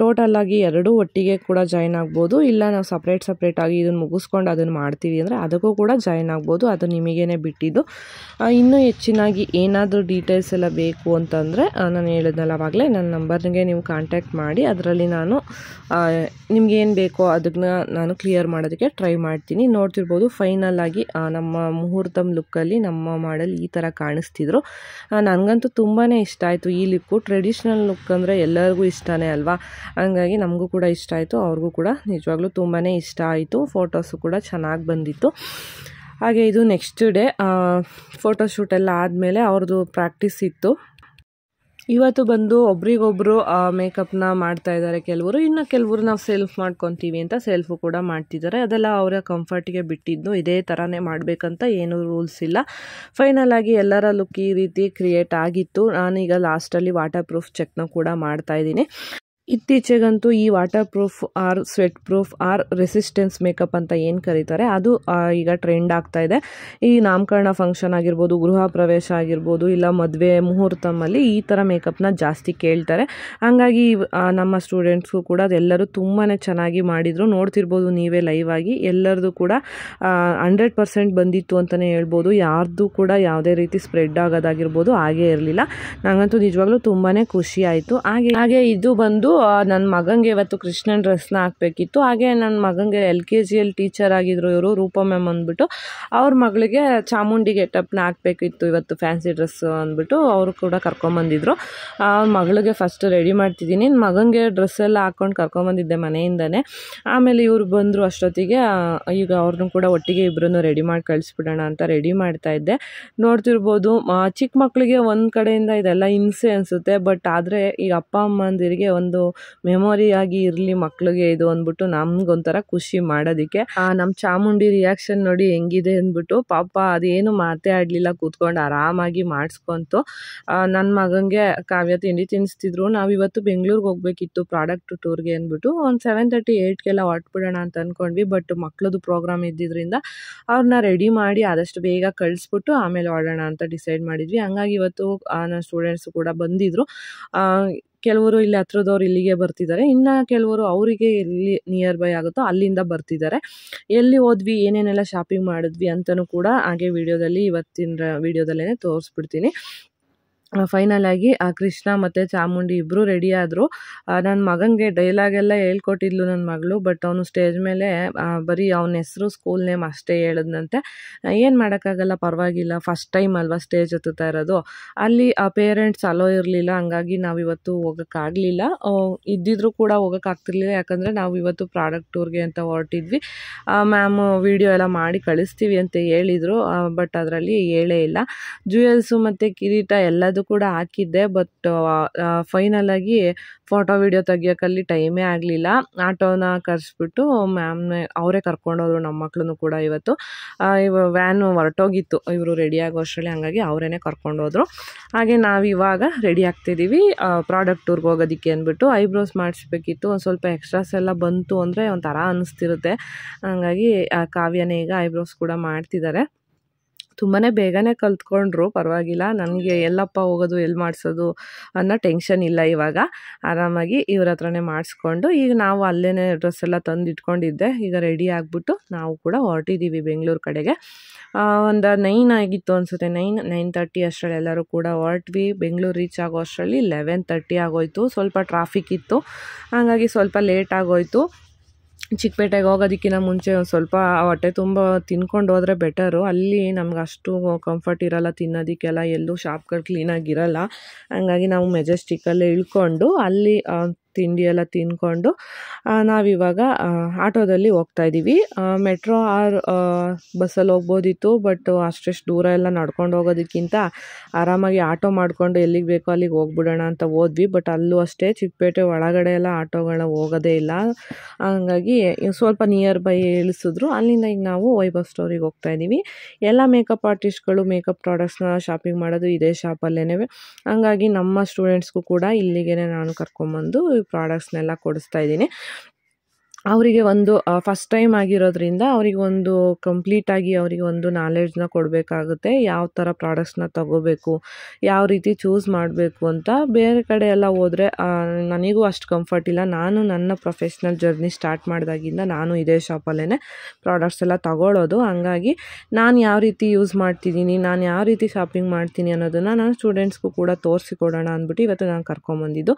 ಟೋಟಲ್ ಆಗಿ ಎರಡೂ ಒಟ್ಟಿಗೆ ಕೂಡ ಜಾಯ್ನ್ ಆಗ್ಬೋದು ಇಲ್ಲ ನಾವು ಸಪ್ರೇಟ್ ಸಪ್ರೇಟಾಗಿ ಇದನ್ನು ಮುಗಿಸ್ಕೊಂಡು ಅದನ್ನು ಮಾಡ್ತೀವಿ ಅಂದರೆ ಅದಕ್ಕೂ ಕೂಡ ಜಾಯ್ನ್ ಆಗ್ಬೋದು ಅದು ನಿಮಗೇನೆ ಬಿಟ್ಟಿದ್ದು ಇನ್ನೂ ಹೆಚ್ಚಿನಾಗಿ ಏನಾದರೂ ಡೀಟೇಲ್ಸ್ ಎಲ್ಲ ಬೇಕು ಅಂತಂದರೆ ನಾನು ಹೇಳಿದ್ನಲ್ಲ ಆವಾಗಲೇ ನನ್ನ ನಂಬರ್ನಿಗೆ ನೀವು ಕಾಂಟ್ಯಾಕ್ಟ್ ಮಾಡಿ ಅದರಲ್ಲಿ ನಾನು ನಿಮಗೇನು ಬೇಕೋ ಅದನ್ನ ನಾನು ಕ್ಲಿಯರ್ ಮಾಡೋದಕ್ಕೆ ಟ್ರೈ ಮಾಡ್ತೀನಿ ಹಾಕ್ತೀನಿ ನೋಡ್ತಿರ್ಬೋದು ಫೈನಲ್ ಆಗಿ ನಮ್ಮ ಮುಹೂರ್ತಮ್ ಲುಕ್ಕಲ್ಲಿ ನಮ್ಮ ಮಾಡಲ್ ಈ ಥರ ಕಾಣಿಸ್ತಿದ್ರು ನನಗಂತೂ ತುಂಬಾ ಇಷ್ಟ ಆಯಿತು ಈ ಲುಕ್ಕು ಟ್ರೆಡಿಷ್ನಲ್ ಲುಕ್ ಅಂದರೆ ಎಲ್ಲರಿಗೂ ಇಷ್ಟನೇ ಅಲ್ವಾ ಹಂಗಾಗಿ ನಮಗೂ ಕೂಡ ಇಷ್ಟ ಆಯಿತು ಅವ್ರಿಗೂ ಕೂಡ ನಿಜವಾಗ್ಲೂ ತುಂಬಾ ಇಷ್ಟ ಆಯಿತು ಫೋಟೋಸು ಕೂಡ ಚೆನ್ನಾಗಿ ಬಂದಿತ್ತು ಹಾಗೆ ಇದು ನೆಕ್ಸ್ಟ್ ಡೇ ಫೋಟೋಶೂಟ್ ಎಲ್ಲ ಆದಮೇಲೆ ಅವ್ರದ್ದು ಪ್ರಾಕ್ಟೀಸ್ ಇತ್ತು ಇವತ್ತು ಬಂದು ಒಬ್ರಿಗೊಬ್ರು ಮೇಕಪ್ನ ಮಾಡ್ತಾ ಇದ್ದಾರೆ ಕೆಲವರು ಇನ್ನು ಕೆಲವರು ನಾವು ಸೆಲ್ಫ್ ಮಾಡ್ಕೊತೀವಿ ಅಂತ ಸೆಲ್ಫು ಕೂಡ ಮಾಡ್ತಿದ್ದಾರೆ ಅದೆಲ್ಲ ಅವರ ಕಂಫರ್ಟಿಗೆ ಬಿಟ್ಟಿದ್ದು ಇದೇ ಥರನೇ ಮಾಡಬೇಕಂತ ಏನೂ ರೂಲ್ಸ್ ಇಲ್ಲ ಫೈನಲ್ ಆಗಿ ಎಲ್ಲರ ಲುಕ್ ಈ ರೀತಿ ಕ್ರಿಯೇಟ್ ಆಗಿತ್ತು ನಾನೀಗ ಲಾಸ್ಟಲ್ಲಿ ವಾಟರ್ ಪ್ರೂಫ್ ಚೆಕ್ನ ಕೂಡ ಮಾಡ್ತಾ ಇದ್ದೀನಿ ಇತ್ತೀಚೆಗಂತೂ ಈ waterproof or sweatproof or resistance makeup ಅಂತ ಏನು ಕರೀತಾರೆ ಅದು ಈಗ ಟ್ರೆಂಡ್ ಆಗ್ತಾ ಇದೆ ಈ ನಾಮಕರಣ ಫಂಕ್ಷನ್ ಆಗಿರ್ಬೋದು ಗೃಹ ಪ್ರವೇಶ ಆಗಿರ್ಬೋದು ಇಲ್ಲ ಮದುವೆ ಮುಹೂರ್ತಮಲ್ಲಿ ಈ ಥರ ಮೇಕಪ್ನ ಜಾಸ್ತಿ ಕೇಳ್ತಾರೆ ಹಾಗಾಗಿ ನಮ್ಮ ಸ್ಟೂಡೆಂಟ್ಸ್ಗೂ ಕೂಡ ಅದೆಲ್ಲರೂ ತುಂಬಾ ಚೆನ್ನಾಗಿ ಮಾಡಿದರು ನೋಡ್ತಿರ್ಬೋದು ನೀವೇ ಲೈವ್ ಆಗಿ ಎಲ್ಲರದು ಕೂಡ ಹಂಡ್ರೆಡ್ ಪರ್ಸೆಂಟ್ ಬಂದಿತ್ತು ಅಂತಲೇ ಹೇಳ್ಬೋದು ಯಾರ್ದು ಕೂಡ ಯಾವುದೇ ರೀತಿ ಸ್ಪ್ರೆಡ್ ಆಗೋದಾಗಿರ್ಬೋದು ಹಾಗೇ ಇರಲಿಲ್ಲ ನನಗಂತೂ ನಿಜವಾಗ್ಲೂ ತುಂಬಾ ಖುಷಿ ಆಯಿತು ಹಾಗೆ ಹಾಗೆ ಇದು ಬಂದು ನನ್ನ ಮಗನಿಗೆ ಇವತ್ತು ಕೃಷ್ಣನ್ ಡ್ರೆಸ್ನ ಹಾಕಬೇಕಿತ್ತು ಹಾಗೆ ನನ್ನ ಮಗನಿಗೆ ಎಲ್ ಕೆ ಜಿಯಲ್ಲಿ ಟೀಚರ್ ಆಗಿದ್ರು ಇವರು ರೂಪ ಮ್ಯಾಮ್ ಅಂದ್ಬಿಟ್ಟು ಅವ್ರ ಮಗಳಿಗೆ ಚಾಮುಂಡಿ ಗೆಟಪ್ನ ಹಾಕಬೇಕಿತ್ತು ಇವತ್ತು ಫ್ಯಾನ್ಸಿ ಡ್ರೆಸ್ ಅಂದ್ಬಿಟ್ಟು ಅವರು ಕೂಡ ಕರ್ಕೊಂಬಂದಿದ್ರು ಅವ್ರ ಮಗಳಿಗೆ ಫಸ್ಟ್ ರೆಡಿ ಮಾಡ್ತಿದ್ದೀನಿ ಮಗನಿಗೆ ಡ್ರೆಸ್ ಎಲ್ಲ ಹಾಕ್ಕೊಂಡು ಕರ್ಕೊಂಬಂದಿದ್ದೆ ಮನೆಯಿಂದನೇ ಆಮೇಲೆ ಇವರು ಬಂದರು ಅಷ್ಟೊತ್ತಿಗೆ ಈಗ ಅವ್ರನ್ನೂ ಕೂಡ ಒಟ್ಟಿಗೆ ಇಬ್ಬರನ್ನು ರೆಡಿ ಮಾಡಿ ಕಳಿಸ್ಬಿಡೋಣ ಅಂತ ರೆಡಿ ಮಾಡ್ತಾ ಇದ್ದೆ ನೋಡ್ತಿರ್ಬೋದು ಚಿಕ್ಕ ಮಕ್ಕಳಿಗೆ ಒಂದು ಕಡೆಯಿಂದ ಇದೆಲ್ಲ ಹಿಂಸೆ ಅನಿಸುತ್ತೆ ಬಟ್ ಆದರೆ ಈಗ ಅಪ್ಪ ಅಮ್ಮಂದಿರಿಗೆ ಒಂದು ಮೆಮೊರಿಯಾಗಿ ಇರಲಿ ಮಕ್ಕಳಿಗೆ ಇದು ಅಂದ್ಬಿಟ್ಟು ನಮ್ಗೊಂಥರ ಖುಷಿ ಮಾಡೋದಕ್ಕೆ ನಮ್ಮ ಚಾಮುಂಡಿ ರಿಯಾಕ್ಷನ್ ನೋಡಿ ಹೆಂಗಿದೆ ಅಂದ್ಬಿಟ್ಟು ಪಾಪ ಅದೇನು ಮಾತೇ ಆಡಲಿಲ್ಲ ಕೂತ್ಕೊಂಡು ಆರಾಮಾಗಿ ಮಾಡಿಸ್ಕೊಂತು ನನ್ನ ಮಗನಿಗೆ ಕಾವ್ಯ ತಿಂಡಿ ತಿನ್ನಿಸ್ತಿದ್ರು ಇವತ್ತು ಬೆಂಗಳೂರಿಗೆ ಹೋಗ್ಬೇಕಿತ್ತು ಪ್ರಾಡಕ್ಟ್ ಟೂರ್ಗೆ ಅಂದ್ಬಿಟ್ಟು ಒಂದು ಸೆವೆನ್ ತರ್ಟಿ ಏಯ್ಟ್ಗೆಲ್ಲ ಹೊರಟ್ಬಿಡೋಣ ಅಂತ ಅಂದ್ಕೊಂಡ್ವಿ ಬಟ್ ಮಕ್ಳದ್ದು ಪ್ರೋಗ್ರಾಮ್ ಇದ್ದಿದ್ರಿಂದ ಅವ್ರನ್ನ ರೆಡಿ ಮಾಡಿ ಆದಷ್ಟು ಬೇಗ ಕಳಿಸ್ಬಿಟ್ಟು ಆಮೇಲೆ ಆಡೋಣ ಅಂತ ಡಿಸೈಡ್ ಮಾಡಿದ್ವಿ ಹಂಗಾಗಿ ಇವತ್ತು ನನ್ನ ಸ್ಟೂಡೆಂಟ್ಸ್ ಕೂಡ ಬಂದಿದ್ರು ಕೆಲವರು ಇಲ್ಲಿ ಹತ್ರದವ್ರು ಇಲ್ಲಿಗೆ ಬರ್ತಿದ್ದಾರೆ ಇನ್ನು ಕೆಲವರು ಅವರಿಗೆ ಎಲ್ಲಿ ನಿಯರ್ ಬೈ ಆಗುತ್ತೋ ಅಲ್ಲಿಂದ ಬರ್ತಿದ್ದಾರೆ ಎಲ್ಲಿ ಹೋದ್ವಿ ಏನೇನೆಲ್ಲ ಶಾಪಿಂಗ್ ಮಾಡಿದ್ವಿ ಅಂತಲೂ ಕೂಡ ಹಾಗೆ ವಿಡಿಯೋದಲ್ಲಿ ಇವತ್ತಿನ ವಿಡಿಯೋದಲ್ಲೇ ತೋರಿಸ್ಬಿಡ್ತೀನಿ ಫೈನಲ್ ಆಗಿ ಕೃಷ್ಣ ಮತ್ತು ಚಾಮುಂಡಿ ಇಬ್ಬರು ರೆಡಿ ನನ್ನ ಮಗನಿಗೆ ಡೈಲಾಗೆಲ್ಲ ಹೇಳ್ಕೊಟ್ಟಿದ್ಲು ನನ್ನ ಮಗಳು ಬಟ್ ಅವನು ಸ್ಟೇಜ್ ಮೇಲೆ ಬರೀ ಅವನ ಹೆಸರು ಸ್ಕೂಲ್ ನೇಮ್ ಅಷ್ಟೇ ಹೇಳದ್ನಂತೆ ಏನು ಮಾಡೋಕ್ಕಾಗಲ್ಲ ಪರವಾಗಿಲ್ಲ ಫಸ್ಟ್ ಟೈಮ್ ಅಲ್ವಾ ಸ್ಟೇಜ್ ಹತ್ತುತ್ತಾ ಇರೋದು ಅಲ್ಲಿ ಆ ಪೇರೆಂಟ್ಸ್ ಅಲೋ ಇರಲಿಲ್ಲ ಹಂಗಾಗಿ ನಾವು ಇವತ್ತು ಹೋಗೋಕ್ಕಾಗಲಿಲ್ಲ ಇದ್ದಿದ್ರು ಕೂಡ ಹೋಗೋಕ್ಕಾಗ್ತಿರ್ಲಿಲ್ಲ ಯಾಕಂದರೆ ನಾವು ಇವತ್ತು ಪ್ರಾಡಕ್ಟ್ ಟೂರ್ಗೆ ಅಂತ ಹೊರಟಿದ್ವಿ ಮ್ಯಾಮ್ ವಿಡಿಯೋ ಎಲ್ಲ ಮಾಡಿ ಕಳಿಸ್ತೀವಿ ಅಂತ ಹೇಳಿದರು ಬಟ್ ಅದರಲ್ಲಿ ಹೇಳೇ ಇಲ್ಲ ಜ್ಯುವೆಲ್ಸು ಮತ್ತು ಕಿರೀಟ ಎಲ್ಲ ಅದು ಕೂಡ ಹಾಕಿದ್ದೆ ಬಟ್ ಫೈನಲ್ ಆಗಿ ಫೋಟೋ ವಿಡಿಯೋ ತೆಗಿಯೋಕಲ್ಲಿ ಟೈಮೇ ಆಗಲಿಲ್ಲ ಆಟೋನ ಕರೆಸ್ಬಿಟ್ಟು ಮ್ಯಾಮ್ನೇ ಅವರೇ ಕರ್ಕೊಂಡೋದ್ರು ನಮ್ಮ ಮಕ್ಕಳನ್ನು ಕೂಡ ಇವತ್ತು ಇವ ವ್ಯಾನು ಹೊರಟೋಗಿತ್ತು ಇವರು ರೆಡಿ ಆಗೋ ಅಷ್ಟರಲ್ಲಿ ಹಂಗಾಗಿ ಅವರೇ ಕರ್ಕೊಂಡೋದ್ರು ಹಾಗೆ ನಾವು ಇವಾಗ ರೆಡಿ ಆಗ್ತಿದ್ದೀವಿ ಪ್ರಾಡಕ್ಟ್ ಟೂರ್ಗೆ ಹೋಗೋದಕ್ಕೆ ಅಂದ್ಬಿಟ್ಟು ಐಬ್ರೋಸ್ ಮಾಡಿಸ್ಬೇಕಿತ್ತು ಒಂದು ಸ್ವಲ್ಪ ಎಕ್ಸ್ಟ್ರಾಸ್ ಎಲ್ಲ ಬಂತು ಅಂದರೆ ಒಂಥರ ಅನ್ನಿಸ್ತಿರುತ್ತೆ ಹಂಗಾಗಿ ಕಾವ್ಯನೇ ಈಗ ಐಬ್ರೋಸ್ ಕೂಡ ಮಾಡ್ತಿದ್ದಾರೆ ತುಂಬಾ ಬೇಗನೆ ಕಲ್ತ್ಕೊಂಡ್ರು ಪರವಾಗಿಲ್ಲ ನನಗೆ ಎಲ್ಲಪ್ಪ ಹೋಗೋದು ಎಲ್ಲಿ ಮಾಡಿಸೋದು ಅನ್ನೋ ಟೆನ್ಷನ್ ಇಲ್ಲ ಇವಾಗ ಆರಾಮಾಗಿ ಇವ್ರ ಹತ್ರನೇ ಮಾಡಿಸ್ಕೊಂಡು ಈಗ ನಾವು ಅಲ್ಲೇ ಡ್ರೆಸ್ ಎಲ್ಲ ತಂದು ಇಟ್ಕೊಂಡಿದ್ದೆ ಈಗ ರೆಡಿ ಆಗಿಬಿಟ್ಟು ನಾವು ಕೂಡ ಹೊರಟಿದ್ದೀವಿ ಬೆಂಗಳೂರು ಕಡೆಗೆ ಒಂದು ನೈನ್ ಆಗಿತ್ತು ಅನಿಸುತ್ತೆ ನೈನ್ ನೈನ್ ತರ್ಟಿ ಅಷ್ಟರಲ್ಲಿ ಎಲ್ಲರೂ ಕೂಡ ಹೊರಟ್ವಿ ಬೆಂಗಳೂರು ರೀಚ್ ಆಗೋ ಅಷ್ಟರಲ್ಲಿ ಲೆವೆನ್ ತರ್ಟಿ ಆಗೋಯ್ತು ಸ್ವಲ್ಪ ಟ್ರಾಫಿಕ್ ಇತ್ತು ಹಾಗಾಗಿ ಸ್ವಲ್ಪ ಲೇಟ್ ಆಗೋಯ್ತು ಚಿಕ್ಕಪೇಟೆಗೆ ಹೋಗೋದಕ್ಕಿಂತ ಮುಂಚೆ ಒಂದು ಸ್ವಲ್ಪ ಹೊಟ್ಟೆ ತುಂಬ ತಿನ್ಕೊಂಡು ಹೋದರೆ ಬೆಟರು ಅಲ್ಲಿ ನಮ್ಗೆ ಅಷ್ಟು ಕಂಫರ್ಟ್ ಇರೋಲ್ಲ ತಿನ್ನೋದಕ್ಕೆಲ್ಲ ಎಲ್ಲೂ ಶಾಪ್ಗಳು ಕ್ಲೀನಾಗಿರೋಲ್ಲ ಹಂಗಾಗಿ ನಾವು ಮೆಜೆಸ್ಟಿಕ್ಕಲ್ಲೇ ಇಳ್ಕೊಂಡು ಅಲ್ಲಿ ತಿಂಡಿ ಎಲ್ಲ ತಿಂದ್ಕೊಂಡು ನಾವಿವಾಗ ಆಟೋದಲ್ಲಿ ಹೋಗ್ತಾ ಇದ್ದೀವಿ ಮೆಟ್ರೋ ಆರ್ ಬಸ್ಸಲ್ಲಿ ಹೋಗ್ಬೋದಿತ್ತು ಬಟ್ ಅಷ್ಟೆಷ್ಟು ದೂರ ಎಲ್ಲ ನಡ್ಕೊಂಡು ಹೋಗೋದಕ್ಕಿಂತ ಆರಾಮಾಗಿ ಆಟೋ ಮಾಡಿಕೊಂಡು ಎಲ್ಲಿಗೆ ಬೇಕೋ ಅಲ್ಲಿಗೆ ಹೋಗ್ಬಿಡೋಣ ಅಂತ ಹೋದ್ವಿ ಬಟ್ ಅಲ್ಲೂ ಅಷ್ಟೇ ಚಿಕ್ಕಪೇಟೆ ಒಳಗಡೆ ಎಲ್ಲ ಆಟೋಗಳನ್ನ ಹೋಗೋದೇ ಇಲ್ಲ ಹಂಗಾಗಿ ಸ್ವಲ್ಪ ನಿಯರ್ ಬೈ ಇಳಿಸಿದ್ರು ಅಲ್ಲಿಂದ ಈಗ ನಾವು ವೈಭವ್ ಸ್ಟೋರಿಗೆ ಹೋಗ್ತಾ ಇದ್ದೀವಿ ಎಲ್ಲ ಮೇಕಪ್ ಆರ್ಟಿಸ್ಟ್ಗಳು ಮೇಕಪ್ ಪ್ರಾಡಕ್ಟ್ಸ್ನ ಶಾಪಿಂಗ್ ಮಾಡೋದು ಇದೇ ಶಾಪಲ್ಲೇ ಹಂಗಾಗಿ ನಮ್ಮ ಸ್ಟೂಡೆಂಟ್ಸ್ಗೂ ಕೂಡ ಇಲ್ಲಿಗೆ ನಾನು ಕರ್ಕೊಂಬಂದು ಪ್ರಾಡಕ್ಟ್ಸ್ನೆಲ್ಲ ಕೊಡಿಸ್ತಾ ಇದ್ದೀನಿ ಅವರಿಗೆ ಒಂದು ಫಸ್ಟ್ ಟೈಮ್ ಆಗಿರೋದ್ರಿಂದ ಅವರಿಗೆ ಒಂದು ಕಂಪ್ಲೀಟಾಗಿ ಅವರಿಗೆ ಒಂದು ನಾಲೆಡ್ಜ್ನ ಕೊಡಬೇಕಾಗುತ್ತೆ ಯಾವ ಥರ ಪ್ರಾಡಕ್ಟ್ಸ್ನ ತಗೋಬೇಕು ಯಾವ ರೀತಿ ಚೂಸ್ ಮಾಡಬೇಕು ಅಂತ ಬೇರೆ ಕಡೆ ಎಲ್ಲ ಹೋದರೆ ನನಗೂ ಅಷ್ಟು ಕಂಫರ್ಟ್ ಇಲ್ಲ ನಾನು ನನ್ನ ಪ್ರೊಫೆಷ್ನಲ್ ಜರ್ನಿ ಸ್ಟಾರ್ಟ್ ಮಾಡಿದಾಗಿಂದ ನಾನು ಇದೇ ಶಾಪಲ್ಲೇ ಪ್ರಾಡಕ್ಟ್ಸ್ ಎಲ್ಲ ತಗೊಳ್ಳೋದು ಹಂಗಾಗಿ ನಾನು ಯಾವ ರೀತಿ ಯೂಸ್ ಮಾಡ್ತಿದ್ದೀನಿ ನಾನು ಯಾವ ರೀತಿ ಶಾಪಿಂಗ್ ಮಾಡ್ತೀನಿ ಅನ್ನೋದನ್ನು ನಾನು ಸ್ಟೂಡೆಂಟ್ಸ್ಗೂ ಕೂಡ ತೋರಿಸಿಕೊಡೋಣ ಅಂದ್ಬಿಟ್ಟು ಇವತ್ತು ನಾನು ಕರ್ಕೊಂಬಂದಿದ್ದು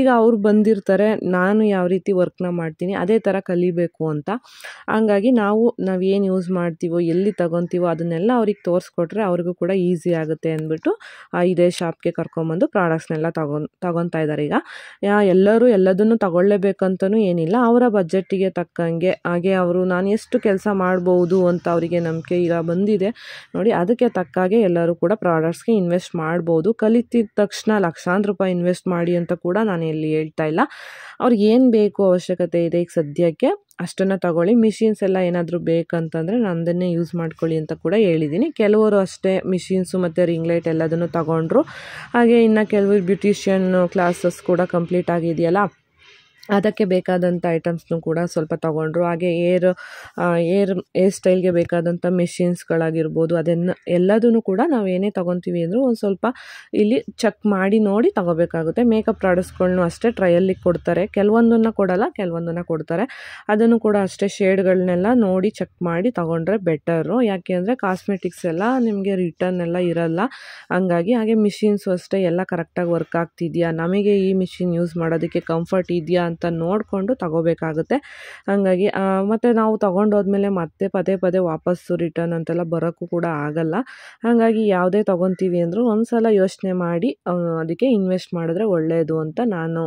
ಈಗ ಅವ್ರು ಬಂದಿರ್ತಾರೆ ನಾನು ಯಾವ ರೀತಿ ವರ್ಕ್ನ ಮಾಡ್ತೀನಿ ಅದೇ ಥರ ಥರ ಕಲಿಬೇಕು ಅಂತ ಹಂಗಾಗಿ ನಾವು ನಾವು ಏನು ಯೂಸ್ ಮಾಡ್ತೀವೋ ಎಲ್ಲಿ ತಗೊತೀವೋ ಅದನ್ನೆಲ್ಲ ಅವ್ರಿಗೆ ತೋರಿಸ್ಕೊಟ್ರೆ ಅವ್ರಿಗೂ ಕೂಡ ಈಸಿ ಆಗುತ್ತೆ ಅಂದ್ಬಿಟ್ಟು ಇದೇ ಶಾಪ್ಗೆ ಕರ್ಕೊಂಬಂದು ಪ್ರಾಡಕ್ಟ್ಸ್ನೆಲ್ಲ ತಗೊ ತಗೊತಾ ಇದ್ದಾರೆ ಈಗ ಎಲ್ಲರೂ ಎಲ್ಲದನ್ನು ತಗೊಳ್ಳೇಬೇಕಂತನೂ ಏನಿಲ್ಲ ಅವರ ಬಜೆಟ್ಟಿಗೆ ತಕ್ಕಂಗೆ ಹಾಗೆ ಅವರು ನಾನು ಎಷ್ಟು ಕೆಲಸ ಮಾಡ್ಬೋದು ಅಂತ ಅವರಿಗೆ ನಂಬಿಕೆ ಈಗ ಬಂದಿದೆ ನೋಡಿ ಅದಕ್ಕೆ ತಕ್ಕಾಗೆ ಎಲ್ಲರೂ ಕೂಡ ಪ್ರಾಡಕ್ಟ್ಸ್ಗೆ ಇನ್ವೆಸ್ಟ್ ಮಾಡ್ಬೋದು ಕಲಿತಿದ ತಕ್ಷಣ ಲಕ್ಷಾಂತರ ರೂಪಾಯಿ ಇನ್ವೆಸ್ಟ್ ಮಾಡಿ ಅಂತ ಕೂಡ ನಾನು ಎಲ್ಲಿ ಹೇಳ್ತಾ ಇಲ್ಲ ಅವ್ರಿಗೆ ಏನು ಬೇಕು ಅವಶ್ಯಕತೆ ಇದೆ ಈಗ ಸದ್ಯ ಯಾಕೆ ಅಷ್ಟನ್ನು ತಗೊಳ್ಳಿ ಮಿಷಿನ್ಸ್ ಎಲ್ಲ ಏನಾದರೂ ಬೇಕಂತಂದರೆ ನಂದನ್ನೇ ಯೂಸ್ ಮಾಡ್ಕೊಳ್ಳಿ ಅಂತ ಕೂಡ ಹೇಳಿದ್ದೀನಿ ಕೆಲವರು ಅಷ್ಟೇ ಮಿಷಿನ್ಸು ಮತ್ತು ರಿಂಗ್ ಲೈಟ್ ಎಲ್ಲದನ್ನು ತಗೊಂಡ್ರು ಹಾಗೆ ಇನ್ನು ಕೆಲವರು ಬ್ಯೂಟಿಷಿಯನ್ ಕ್ಲಾಸಸ್ ಕೂಡ ಕಂಪ್ಲೀಟ್ ಆಗಿದೆಯಲ್ಲ ಅದಕ್ಕೆ ಬೇಕಾದಂಥ ಐಟಮ್ಸ್ನು ಕೂಡ ಸ್ವಲ್ಪ ತಗೊಂಡ್ರು ಹಾಗೆ ಏರ್ ಏರ್ ಏರ್ ಸ್ಟೈಲ್ಗೆ ಬೇಕಾದಂಥ ಮೆಷಿನ್ಸ್ಗಳಾಗಿರ್ಬೋದು ಅದನ್ನ ಎಲ್ಲದೂ ಕೂಡ ನಾವು ಏನೇ ತೊಗೊತೀವಿ ಅಂದರೂ ಒಂದು ಸ್ವಲ್ಪ ಇಲ್ಲಿ ಚೆಕ್ ಮಾಡಿ ನೋಡಿ ತೊಗೋಬೇಕಾಗುತ್ತೆ ಮೇಕಪ್ ಪ್ರಾಡಕ್ಟ್ಸ್ಗಳನ್ನೂ ಅಷ್ಟೇ ಟ್ರಯಲ್ಲಿಗೆ ಕೊಡ್ತಾರೆ ಕೆಲವೊಂದನ್ನು ಕೊಡಲ್ಲ ಕೆಲವೊಂದನ್ನು ಕೊಡ್ತಾರೆ ಅದನ್ನು ಕೂಡ ಅಷ್ಟೇ ಶೇಡ್ಗಳನ್ನೆಲ್ಲ ನೋಡಿ ಚೆಕ್ ಮಾಡಿ ತೊಗೊಂಡ್ರೆ ಬೆಟರು ಯಾಕೆ ಅಂದರೆ ಕಾಸ್ಮೆಟಿಕ್ಸ್ ಎಲ್ಲ ನಿಮಗೆ ರಿಟರ್ನ್ ಎಲ್ಲ ಇರಲ್ಲ ಹಂಗಾಗಿ ಹಾಗೆ ಮಿಷಿನ್ಸು ಅಷ್ಟೇ ಎಲ್ಲ ಕರೆಕ್ಟಾಗಿ ವರ್ಕ್ ಆಗ್ತಿದೆಯಾ ನಮಗೆ ಈ ಮಿಷಿನ್ ಯೂಸ್ ಮಾಡೋದಕ್ಕೆ ಕಂಫರ್ಟ್ ಇದೆಯಾ ಅಂತ ಅಂತ ನೋಡಿಕೊಂಡು ತಗೋಬೇಕಾಗುತ್ತೆ ಹಾಗಾಗಿ ಮತ್ತು ನಾವು ತೊಗೊಂಡೋದ್ಮೇಲೆ ಮತ್ತೆ ಪದೇ ಪದೇ ವಾಪಸ್ಸು ರಿಟರ್ನ್ ಅಂತೆಲ್ಲ ಬರೋಕ್ಕೂ ಕೂಡ ಆಗಲ್ಲ ಹಾಗಾಗಿ ಯಾವುದೇ ತೊಗೊತೀವಿ ಅಂದರೂ ಒಂದು ಸಲ ಯೋಚನೆ ಮಾಡಿ ಅದಕ್ಕೆ ಇನ್ವೆಸ್ಟ್ ಮಾಡಿದ್ರೆ ಒಳ್ಳೆಯದು ಅಂತ ನಾನು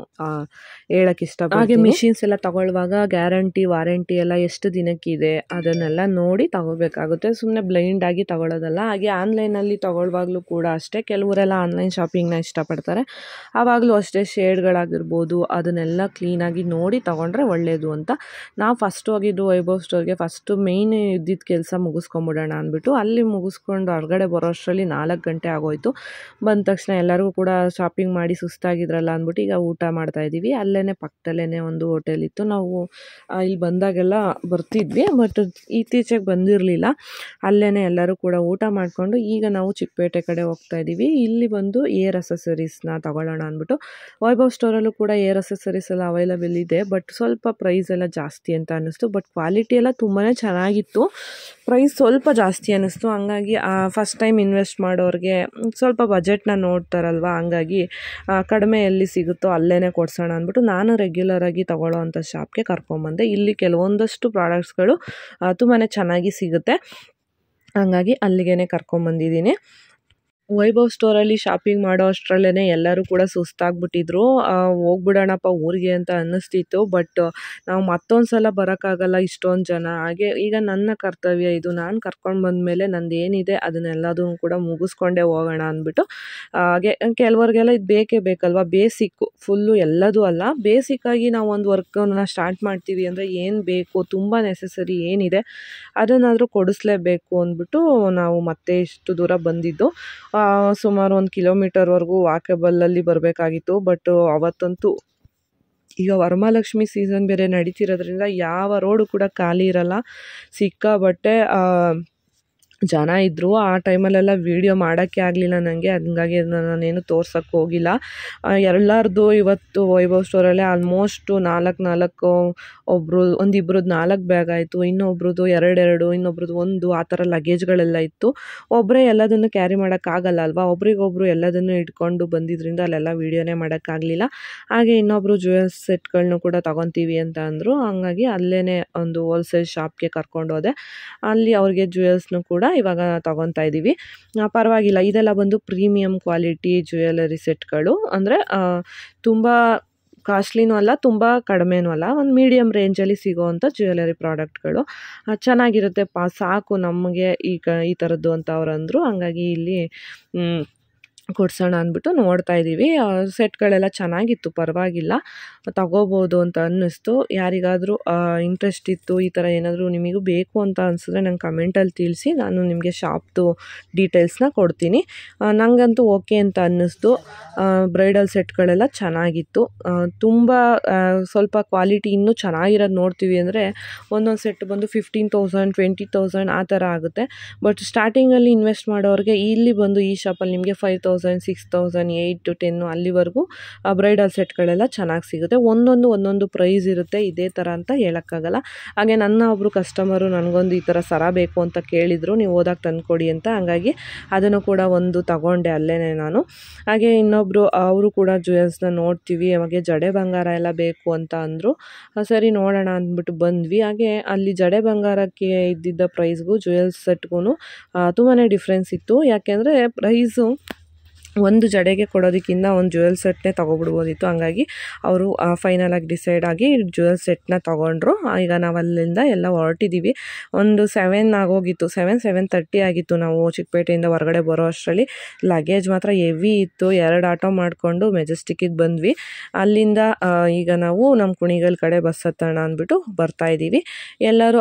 ಹೇಳಕ್ಕೆ ಇಷ್ಟ ಹಾಗೆ ಮಿಷಿನ್ಸ್ ಎಲ್ಲ ತಗೊಳ್ಳುವಾಗ ಗ್ಯಾರಂಟಿ ವಾರಂಟಿ ಎಲ್ಲ ಎಷ್ಟು ದಿನಕ್ಕಿದೆ ಅದನ್ನೆಲ್ಲ ನೋಡಿ ತಗೋಬೇಕಾಗುತ್ತೆ ಸುಮ್ಮನೆ ಬ್ಲೈಂಡ್ ಆಗಿ ತಗೊಳ್ಳೋದಲ್ಲ ಹಾಗೆ ಆನ್ಲೈನಲ್ಲಿ ತಗೊಳ್ಳುವಾಗಲೂ ಕೂಡ ಅಷ್ಟೇ ಕೆಲವರೆಲ್ಲ ಆನ್ಲೈನ್ ಶಾಪಿಂಗ್ನ ಇಷ್ಟಪಡ್ತಾರೆ ಆವಾಗಲೂ ಅಷ್ಟೇ ಶೇಡ್ಗಳಾಗಿರ್ಬೋದು ಅದನ್ನೆಲ್ಲ ಕ್ಲೀನ್ ಕ್ಲೀನಾಗಿ ನೋಡಿ ತೊಗೊಂಡ್ರೆ ಒಳ್ಳೆಯದು ಅಂತ ನಾವು ಫಸ್ಟ್ ಹೋಗಿದ್ದು ವೈಭವ್ ಸ್ಟೋರ್ಗೆ ಫಸ್ಟು ಮೇಯ್ನ್ ಇದ್ದಿದ್ದ ಕೆಲಸ ಮುಗಿಸ್ಕೊಂಬಿಡೋಣ ಅಂದ್ಬಿಟ್ಟು ಅಲ್ಲಿ ಮುಗಿಸ್ಕೊಂಡು ಹೊರಗಡೆ ಬರೋ ಅಷ್ಟರಲ್ಲಿ ನಾಲ್ಕು ಗಂಟೆ ಆಗೋಯಿತು ಬಂದ ತಕ್ಷಣ ಎಲ್ಲರಿಗೂ ಕೂಡ ಶಾಪಿಂಗ್ ಮಾಡಿ ಸುಸ್ತಾಗಿದ್ರಲ್ಲ ಅಂದ್ಬಿಟ್ಟು ಈಗ ಊಟ ಮಾಡ್ತಾ ಇದ್ದೀವಿ ಅಲ್ಲೇ ಪಕ್ಕದಲ್ಲೇ ಒಂದು ಹೋಟೆಲ್ ಇತ್ತು ನಾವು ಇಲ್ಲಿ ಬಂದಾಗೆಲ್ಲ ಬರ್ತಿದ್ವಿ ಬಟ್ ಇತ್ತೀಚೆಗೆ ಬಂದಿರಲಿಲ್ಲ ಅಲ್ಲೇ ಎಲ್ಲರೂ ಕೂಡ ಊಟ ಮಾಡಿಕೊಂಡು ಈಗ ನಾವು ಚಿಕ್ಕಪೇಟೆ ಕಡೆ ಹೋಗ್ತಾ ಇದ್ದೀವಿ ಇಲ್ಲಿ ಬಂದು ಏರ್ ಅಸೆಸರೀಸ್ನ ತಗೊಳ್ಳೋಣ ಅಂದ್ಬಿಟ್ಟು ವೈಭವ್ ಸ್ಟೋರಲ್ಲೂ ಕೂಡ ಏರ್ ಅಸೆಸರೀಸ್ ಎಲ್ಲ ಅವೈಲಬಲ್ ಇದೆ ಬಟ್ ಸ್ವಲ್ಪ ಪ್ರೈಸ್ ಎಲ್ಲ ಜಾಸ್ತಿ ಅಂತ ಅನ್ನಿಸ್ತು ಬಟ್ ಕ್ವಾಲಿಟಿ ಎಲ್ಲ ತುಂಬಾ ಚೆನ್ನಾಗಿತ್ತು ಪ್ರೈಸ್ ಸ್ವಲ್ಪ ಜಾಸ್ತಿ ಅನ್ನಿಸ್ತು ಹಂಗಾಗಿ ಫಸ್ಟ್ ಟೈಮ್ ಇನ್ವೆಸ್ಟ್ ಮಾಡೋರಿಗೆ ಸ್ವಲ್ಪ ಬಜೆಟ್ನ ನೋಡ್ತಾರಲ್ವಾ ಹಂಗಾಗಿ ಕಡಿಮೆ ಎಲ್ಲಿ ಸಿಗುತ್ತೋ ಅಲ್ಲೇ ಕೊಡ್ಸೋಣ ಅಂದ್ಬಿಟ್ಟು ನಾನು ರೆಗ್ಯುಲರಾಗಿ ತೊಗೊಳ್ಳೋ ಅಂಥ ಶಾಪ್ಗೆ ಕರ್ಕೊಂಬಂದೆ ಇಲ್ಲಿ ಕೆಲವೊಂದಷ್ಟು ಪ್ರಾಡಕ್ಟ್ಸ್ಗಳು ತುಂಬಾ ಚೆನ್ನಾಗಿ ಸಿಗುತ್ತೆ ಹಂಗಾಗಿ ಅಲ್ಲಿಗೆ ಕರ್ಕೊಂಡ್ಬಂದಿದ್ದೀನಿ ವೈಭವ್ ಸ್ಟೋರಲ್ಲಿ ಶಾಪಿಂಗ್ ಮಾಡೋ ಅಷ್ಟರಲ್ಲೇ ಎಲ್ಲರೂ ಕೂಡ ಸುಸ್ತಾಗ್ಬಿಟ್ಟಿದ್ರು ಹೋಗ್ಬಿಡೋಣಪ್ಪ ಊರಿಗೆ ಅಂತ ಅನ್ನಿಸ್ತಿತ್ತು ಬಟ್ ನಾವು ಮತ್ತೊಂದು ಸಲ ಬರೋಕ್ಕಾಗಲ್ಲ ಇಷ್ಟೊಂದು ಜನ ಹಾಗೆ ಈಗ ನನ್ನ ಕರ್ತವ್ಯ ಇದು ನಾನು ಕರ್ಕೊಂಡು ಬಂದಮೇಲೆ ನಂದು ಏನಿದೆ ಅದನ್ನೆಲ್ಲದೂ ಕೂಡ ಮುಗಿಸ್ಕೊಂಡೇ ಹೋಗೋಣ ಅಂದ್ಬಿಟ್ಟು ಹಾಗೆ ಕೆಲವರಿಗೆಲ್ಲ ಇದು ಬೇಕೇ ಬೇಕಲ್ವಾ ಬೇಸಿಕ್ಕು ಫುಲ್ಲು ಎಲ್ಲದೂ ಅಲ್ಲ ಬೇಸಿಕ್ಕಾಗಿ ನಾವು ಒಂದು ವರ್ಕನ್ನ ಸ್ಟಾರ್ಟ್ ಮಾಡ್ತೀವಿ ಅಂದರೆ ಏನು ಬೇಕು ತುಂಬ ನೆಸೆಸರಿ ಏನಿದೆ ಅದನ್ನಾದರೂ ಕೊಡಿಸ್ಲೇಬೇಕು ಅಂದ್ಬಿಟ್ಟು ನಾವು ಮತ್ತೆ ಇಷ್ಟು ದೂರ ಬಂದಿದ್ದು ಸುಮಾರು ಒಂದು ಕಿಲೋಮೀಟರ್ವರೆಗೂ ಅಲ್ಲಿ ಬರಬೇಕಾಗಿತ್ತು ಬಟ್ ಅವತ್ತಂತೂ ಈಗ ವರಮಹಾಲಕ್ಷ್ಮಿ ಸೀಸನ್ ಬೇರೆ ನಡೀತಿರೋದ್ರಿಂದ ಯಾವ ರೋಡು ಕೂಡ ಖಾಲಿ ಇರೋಲ್ಲ ಸಿಕ್ಕಾಪಟ್ಟೆ ಜನ ಇದ್ದರು ಆ ಟೈಮಲ್ಲೆಲ್ಲ ವೀಡಿಯೋ ಮಾಡೋಕ್ಕೆ ಆಗಲಿಲ್ಲ ನನಗೆ ಹಂಗಾಗಿ ನಾನೇನು ತೋರ್ಸೋಕ್ಕೆ ಹೋಗಿಲ್ಲ ಎಲ್ಲರದ್ದು ಇವತ್ತು ವೈಭವ್ ಸ್ಟೋರಲ್ಲೇ ಆಲ್ಮೋಸ್ಟು ನಾಲ್ಕು ನಾಲ್ಕು ಒಬ್ಬರು ಒಂದಿಬ್ರದ್ದು ನಾಲ್ಕು ಬ್ಯಾಗ್ ಆಯಿತು ಇನ್ನೊಬ್ರದ್ದು ಎರಡೆರಡು ಇನ್ನೊಬ್ರದ್ದು ಒಂದು ಆ ಥರ ಲಗೇಜ್ಗಳೆಲ್ಲ ಇತ್ತು ಒಬ್ಬರೇ ಎಲ್ಲದನ್ನು ಕ್ಯಾರಿ ಮಾಡೋಕ್ಕಾಗಲ್ಲ ಅಲ್ವಾ ಒಬ್ರಿಗೊಬ್ರು ಎಲ್ಲದನ್ನು ಇಟ್ಕೊಂಡು ಬಂದಿದ್ದರಿಂದ ಅಲ್ಲೆಲ್ಲ ವೀಡಿಯೋನೇ ಮಾಡೋಕ್ಕಾಗಲಿಲ್ಲ ಹಾಗೆ ಇನ್ನೊಬ್ರು ಜ್ಯುವೆಲ್ಸ್ ಸೆಟ್ಗಳನ್ನೂ ಕೂಡ ತೊಗೊತೀವಿ ಅಂತ ಅಂದರು ಹಂಗಾಗಿ ಅಲ್ಲೇ ಒಂದು ಹೋಲ್ಸೇಲ್ ಶಾಪ್ಗೆ ಹೋದೆ ಅಲ್ಲಿ ಅವ್ರಿಗೆ ಜ್ಯುವೆಲ್ಸ್ನು ಕೂಡ ಇವಾಗ ತಗೊತಾ ಇದ್ದೀವಿ ಪರವಾಗಿಲ್ಲ ಇದೆಲ್ಲ ಬಂದು ಪ್ರೀಮಿಯಂ ಕ್ವಾಲಿಟಿ ಜ್ಯುವೆಲರಿ ಸೆಟ್ಗಳು ಅಂದರೆ ತುಂಬ ಕಾಸ್ಟ್ಲಿನೂ ಅಲ್ಲ ತುಂಬ ಕಡಿಮೆನೂ ಅಲ್ಲ ಒಂದು ಮೀಡಿಯಮ್ ರೇಂಜಲ್ಲಿ ಸಿಗೋವಂಥ ಜ್ಯುವೆಲರಿ ಪ್ರಾಡಕ್ಟ್ಗಳು ಚೆನ್ನಾಗಿರುತ್ತೆ ಪಾ ಸಾಕು ನಮಗೆ ಈಗ ಈ ಥರದ್ದು ಅಂತ ಅವರು ಅಂದರು ಹಂಗಾಗಿ ಇಲ್ಲಿ ಕೊಡ್ಸೋಣ ಅಂದ್ಬಿಟ್ಟು ನೋಡ್ತಾ ಇದ್ದೀವಿ ಸೆಟ್ಗಳೆಲ್ಲ ಚೆನ್ನಾಗಿತ್ತು ಪರವಾಗಿಲ್ಲ ತಗೋಬೋದು ಅಂತ ಅನ್ನಿಸ್ತು ಯಾರಿಗಾದರೂ ಇಂಟ್ರೆಸ್ಟ್ ಇತ್ತು ಈ ಥರ ಏನಾದರೂ ನಿಮಗೂ ಬೇಕು ಅಂತ ಅನಿಸಿದ್ರೆ ನಂಗೆ ಕಮೆಂಟಲ್ಲಿ ತಿಳಿಸಿ ನಾನು ನಿಮಗೆ ಶಾಪ್ದು ಡೀಟೇಲ್ಸ್ನ ಕೊಡ್ತೀನಿ ನನಗಂತೂ ಓಕೆ ಅಂತ ಅನ್ನಿಸ್ತು ಬ್ರೈಡಲ್ ಸೆಟ್ಗಳೆಲ್ಲ ಚೆನ್ನಾಗಿತ್ತು ತುಂಬ ಸ್ವಲ್ಪ ಕ್ವಾಲಿಟಿ ಇನ್ನೂ ಚೆನ್ನಾಗಿರೋದು ನೋಡ್ತೀವಿ ಅಂದರೆ ಒಂದೊಂದು ಸೆಟ್ ಬಂದು ಫಿಫ್ಟೀನ್ ತೌಸಂಡ್ ಟ್ವೆಂಟಿ ತೌಸಂಡ್ ಆ ಥರ ಆಗುತ್ತೆ ಬಟ್ ಸ್ಟಾರ್ಟಿಂಗಲ್ಲಿ ಇನ್ವೆಸ್ಟ್ ಮಾಡೋರಿಗೆ ಇಲ್ಲಿ ಬಂದು ಈ ಶಾಪಲ್ಲಿ ನಿಮಗೆ five thousand six thousand eight ten ಅಲ್ಲಿವರೆಗೂ ಬ್ರೈಡಲ್ ಸೆಟ್ಗಳೆಲ್ಲ ಚೆನ್ನಾಗಿ ಸಿಗುತ್ತೆ ಒಂದೊಂದು ಒಂದೊಂದು ಪ್ರೈಸ್ ಇರುತ್ತೆ ಇದೇ ಥರ ಅಂತ ಹೇಳೋಕ್ಕಾಗಲ್ಲ ಹಾಗೆ ನನ್ನ ಒಬ್ಬರು ಕಸ್ಟಮರು ನನಗೊಂದು ಈ ಥರ ಸರ ಬೇಕು ಅಂತ ಕೇಳಿದರು ನೀವು ಓದಾಕ ತಂದುಕೊಡಿ ಅಂತ ಹಾಗಾಗಿ ಅದನ್ನು ಕೂಡ ಒಂದು ತಗೊಂಡೆ ಅಲ್ಲೇ ನಾನು ಹಾಗೆ ಇನ್ನೊಬ್ಬರು ಅವರು ಕೂಡ ಜ್ಯುವೆಲ್ಸ್ನ ನೋಡ್ತೀವಿ ಹಾಗೆ ಜಡೆ ಬಂಗಾರ ಎಲ್ಲ ಬೇಕು ಅಂತ ಅಂದರು ಸರಿ ನೋಡೋಣ ಅಂದ್ಬಿಟ್ಟು ಬಂದ್ವಿ ಹಾಗೆ ಅಲ್ಲಿ ಜಡೆ ಬಂಗಾರಕ್ಕೆ ಇದ್ದಿದ್ದ ಪ್ರೈಸ್ಗೂ ಜ್ಯುವೆಲ್ಸ್ ಸೆಟ್ಗೂ ತುಂಬಾ ಡಿಫ್ರೆನ್ಸ್ ಇತ್ತು ಯಾಕೆಂದರೆ ಪ್ರೈಸು ಒಂದು ಜಡೆಗೆ ಕೊಡೋದಕ್ಕಿಂತ ಒಂದು ಜ್ಯುವೆಲ್ ಸೆಟ್ನೇ ತೊಗೊಬಿಡ್ಬೋದಿತ್ತು ಹಂಗಾಗಿ ಅವರು ಫೈನಲ್ ಆಗಿ ಡಿಸೈಡ್ ಆಗಿ ಜ್ಯುವೆಲ್ ಸೆಟ್ನ ತೊಗೊಂಡ್ರು ಈಗ ನಾವು ಅಲ್ಲಿಂದ ಎಲ್ಲ ಹೊರಟಿದ್ದೀವಿ ಒಂದು ಸೆವೆನ್ ಆಗೋಗಿತ್ತು ಸೆವೆನ್ ಸೆವೆನ್ ತರ್ಟಿ ಆಗಿತ್ತು ನಾವು ಚಿಕ್ಕಪೇಟೆಯಿಂದ ಹೊರಗಡೆ ಬರೋ ಅಷ್ಟರಲ್ಲಿ ಲಗೇಜ್ ಮಾತ್ರ ಹೆವಿ ಇತ್ತು ಎರಡು ಆಟೋ ಮಾಡಿಕೊಂಡು ಮೆಜೆಸ್ಟಿಕ್ಕಿಗೆ ಬಂದ್ವಿ ಅಲ್ಲಿಂದ ಈಗ ನಾವು ನಮ್ಮ ಕುಣಿಗಲ್ ಕಡೆ ಬಸ್ ಹತ್ತೋಣ ಅಂದ್ಬಿಟ್ಟು ಬರ್ತಾಯಿದ್ದೀವಿ ಎಲ್ಲರೂ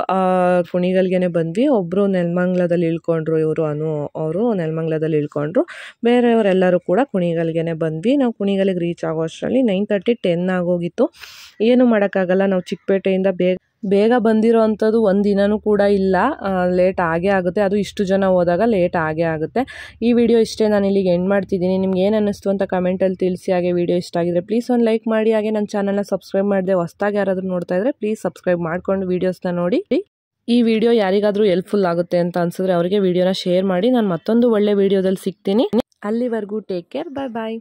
ಕುಣಿಗಲ್ಗೆ ಬಂದ್ವಿ ಒಬ್ಬರು ನೆಲಮಂಗ್ಲದಲ್ಲಿ ಇಳ್ಕೊಂಡ್ರು ಇವರು ಅನು ಅವರು ನೆಲಮಂಗ್ಲದಲ್ಲಿ ಇಳ್ಕೊಂಡ್ರು ಬೇರೆಯವರೆಲ್ಲ ಎಲ್ಲರೂ ಕೂಡ ಕುಣಿಗಲ್ಗೆ ಬಂದ್ವಿ ನಾವು ಕುಣಿಗಲ್ಗೆ ರೀಚ್ ಆಗೋ ಅಷ್ಟರಲ್ಲಿ ನೈನ್ ತರ್ಟಿ ಟೆನ್ ಆಗೋಗಿತ್ತು ಏನು ಮಾಡೋಕ್ಕಾಗಲ್ಲ ನಾವು ಚಿಕ್ಕಪೇಟೆಯಿಂದ ಬೇಗ ಬೇಗ ಬಂದಿರೋ ಅಂಥದ್ದು ಒಂದು ದಿನವೂ ಕೂಡ ಇಲ್ಲ ಲೇಟ್ ಆಗೇ ಆಗುತ್ತೆ ಅದು ಇಷ್ಟು ಜನ ಹೋದಾಗ ಲೇಟ್ ಆಗೇ ಆಗುತ್ತೆ ಈ ವಿಡಿಯೋ ಇಷ್ಟೇ ನಾನು ಇಲ್ಲಿಗೆ ಎಂಡ್ ಮಾಡ್ತಿದ್ದೀನಿ ನಿಮ್ಗೆ ಏನು ಅನ್ನಿಸ್ತು ಅಂತ ಕಮೆಂಟಲ್ಲಿ ತಿಳಿಸಿ ಹಾಗೆ ವಿಡಿಯೋ ಇಷ್ಟ ಆಗಿದ್ರೆ ಪ್ಲೀಸ್ ಒಂದು ಲೈಕ್ ಮಾಡಿ ಹಾಗೆ ನನ್ನ ಚಾನಲ್ನ ಸಬ್ಸ್ಕ್ರೈಬ್ ಮಾಡಿದೆ ಹೊಸ್ದಾಗಿ ಯಾರಾದರೂ ನೋಡ್ತಾ ಇದ್ದರೆ ಪ್ಲೀಸ್ ಸಬ್ಸ್ಕ್ರೈಬ್ ಮಾಡ್ಕೊಂಡು ವೀಡಿಯೋಸ್ನ ನೋಡಿ ಈ ವಿಡಿಯೋ ಯಾರಿಗಾದರೂ ಹೆಲ್ಪ್ಫುಲ್ ಆಗುತ್ತೆ ಅಂತ ಅನ್ಸಿದ್ರೆ ಅವರಿಗೆ ವಿಡಿಯೋನ ಶೇರ್ ಮಾಡಿ ನಾನು ಮತ್ತೊಂದು ಒಳ್ಳೆ ವಿಡಿಯೋದಲ್ಲಿ ಸಿಗ್ತೀನಿ ಅಲ್ಲಿವರೆಗೂ ಟೇಕ್ ಕೇರ್ ಬಾಯ್ ಬಾಯ್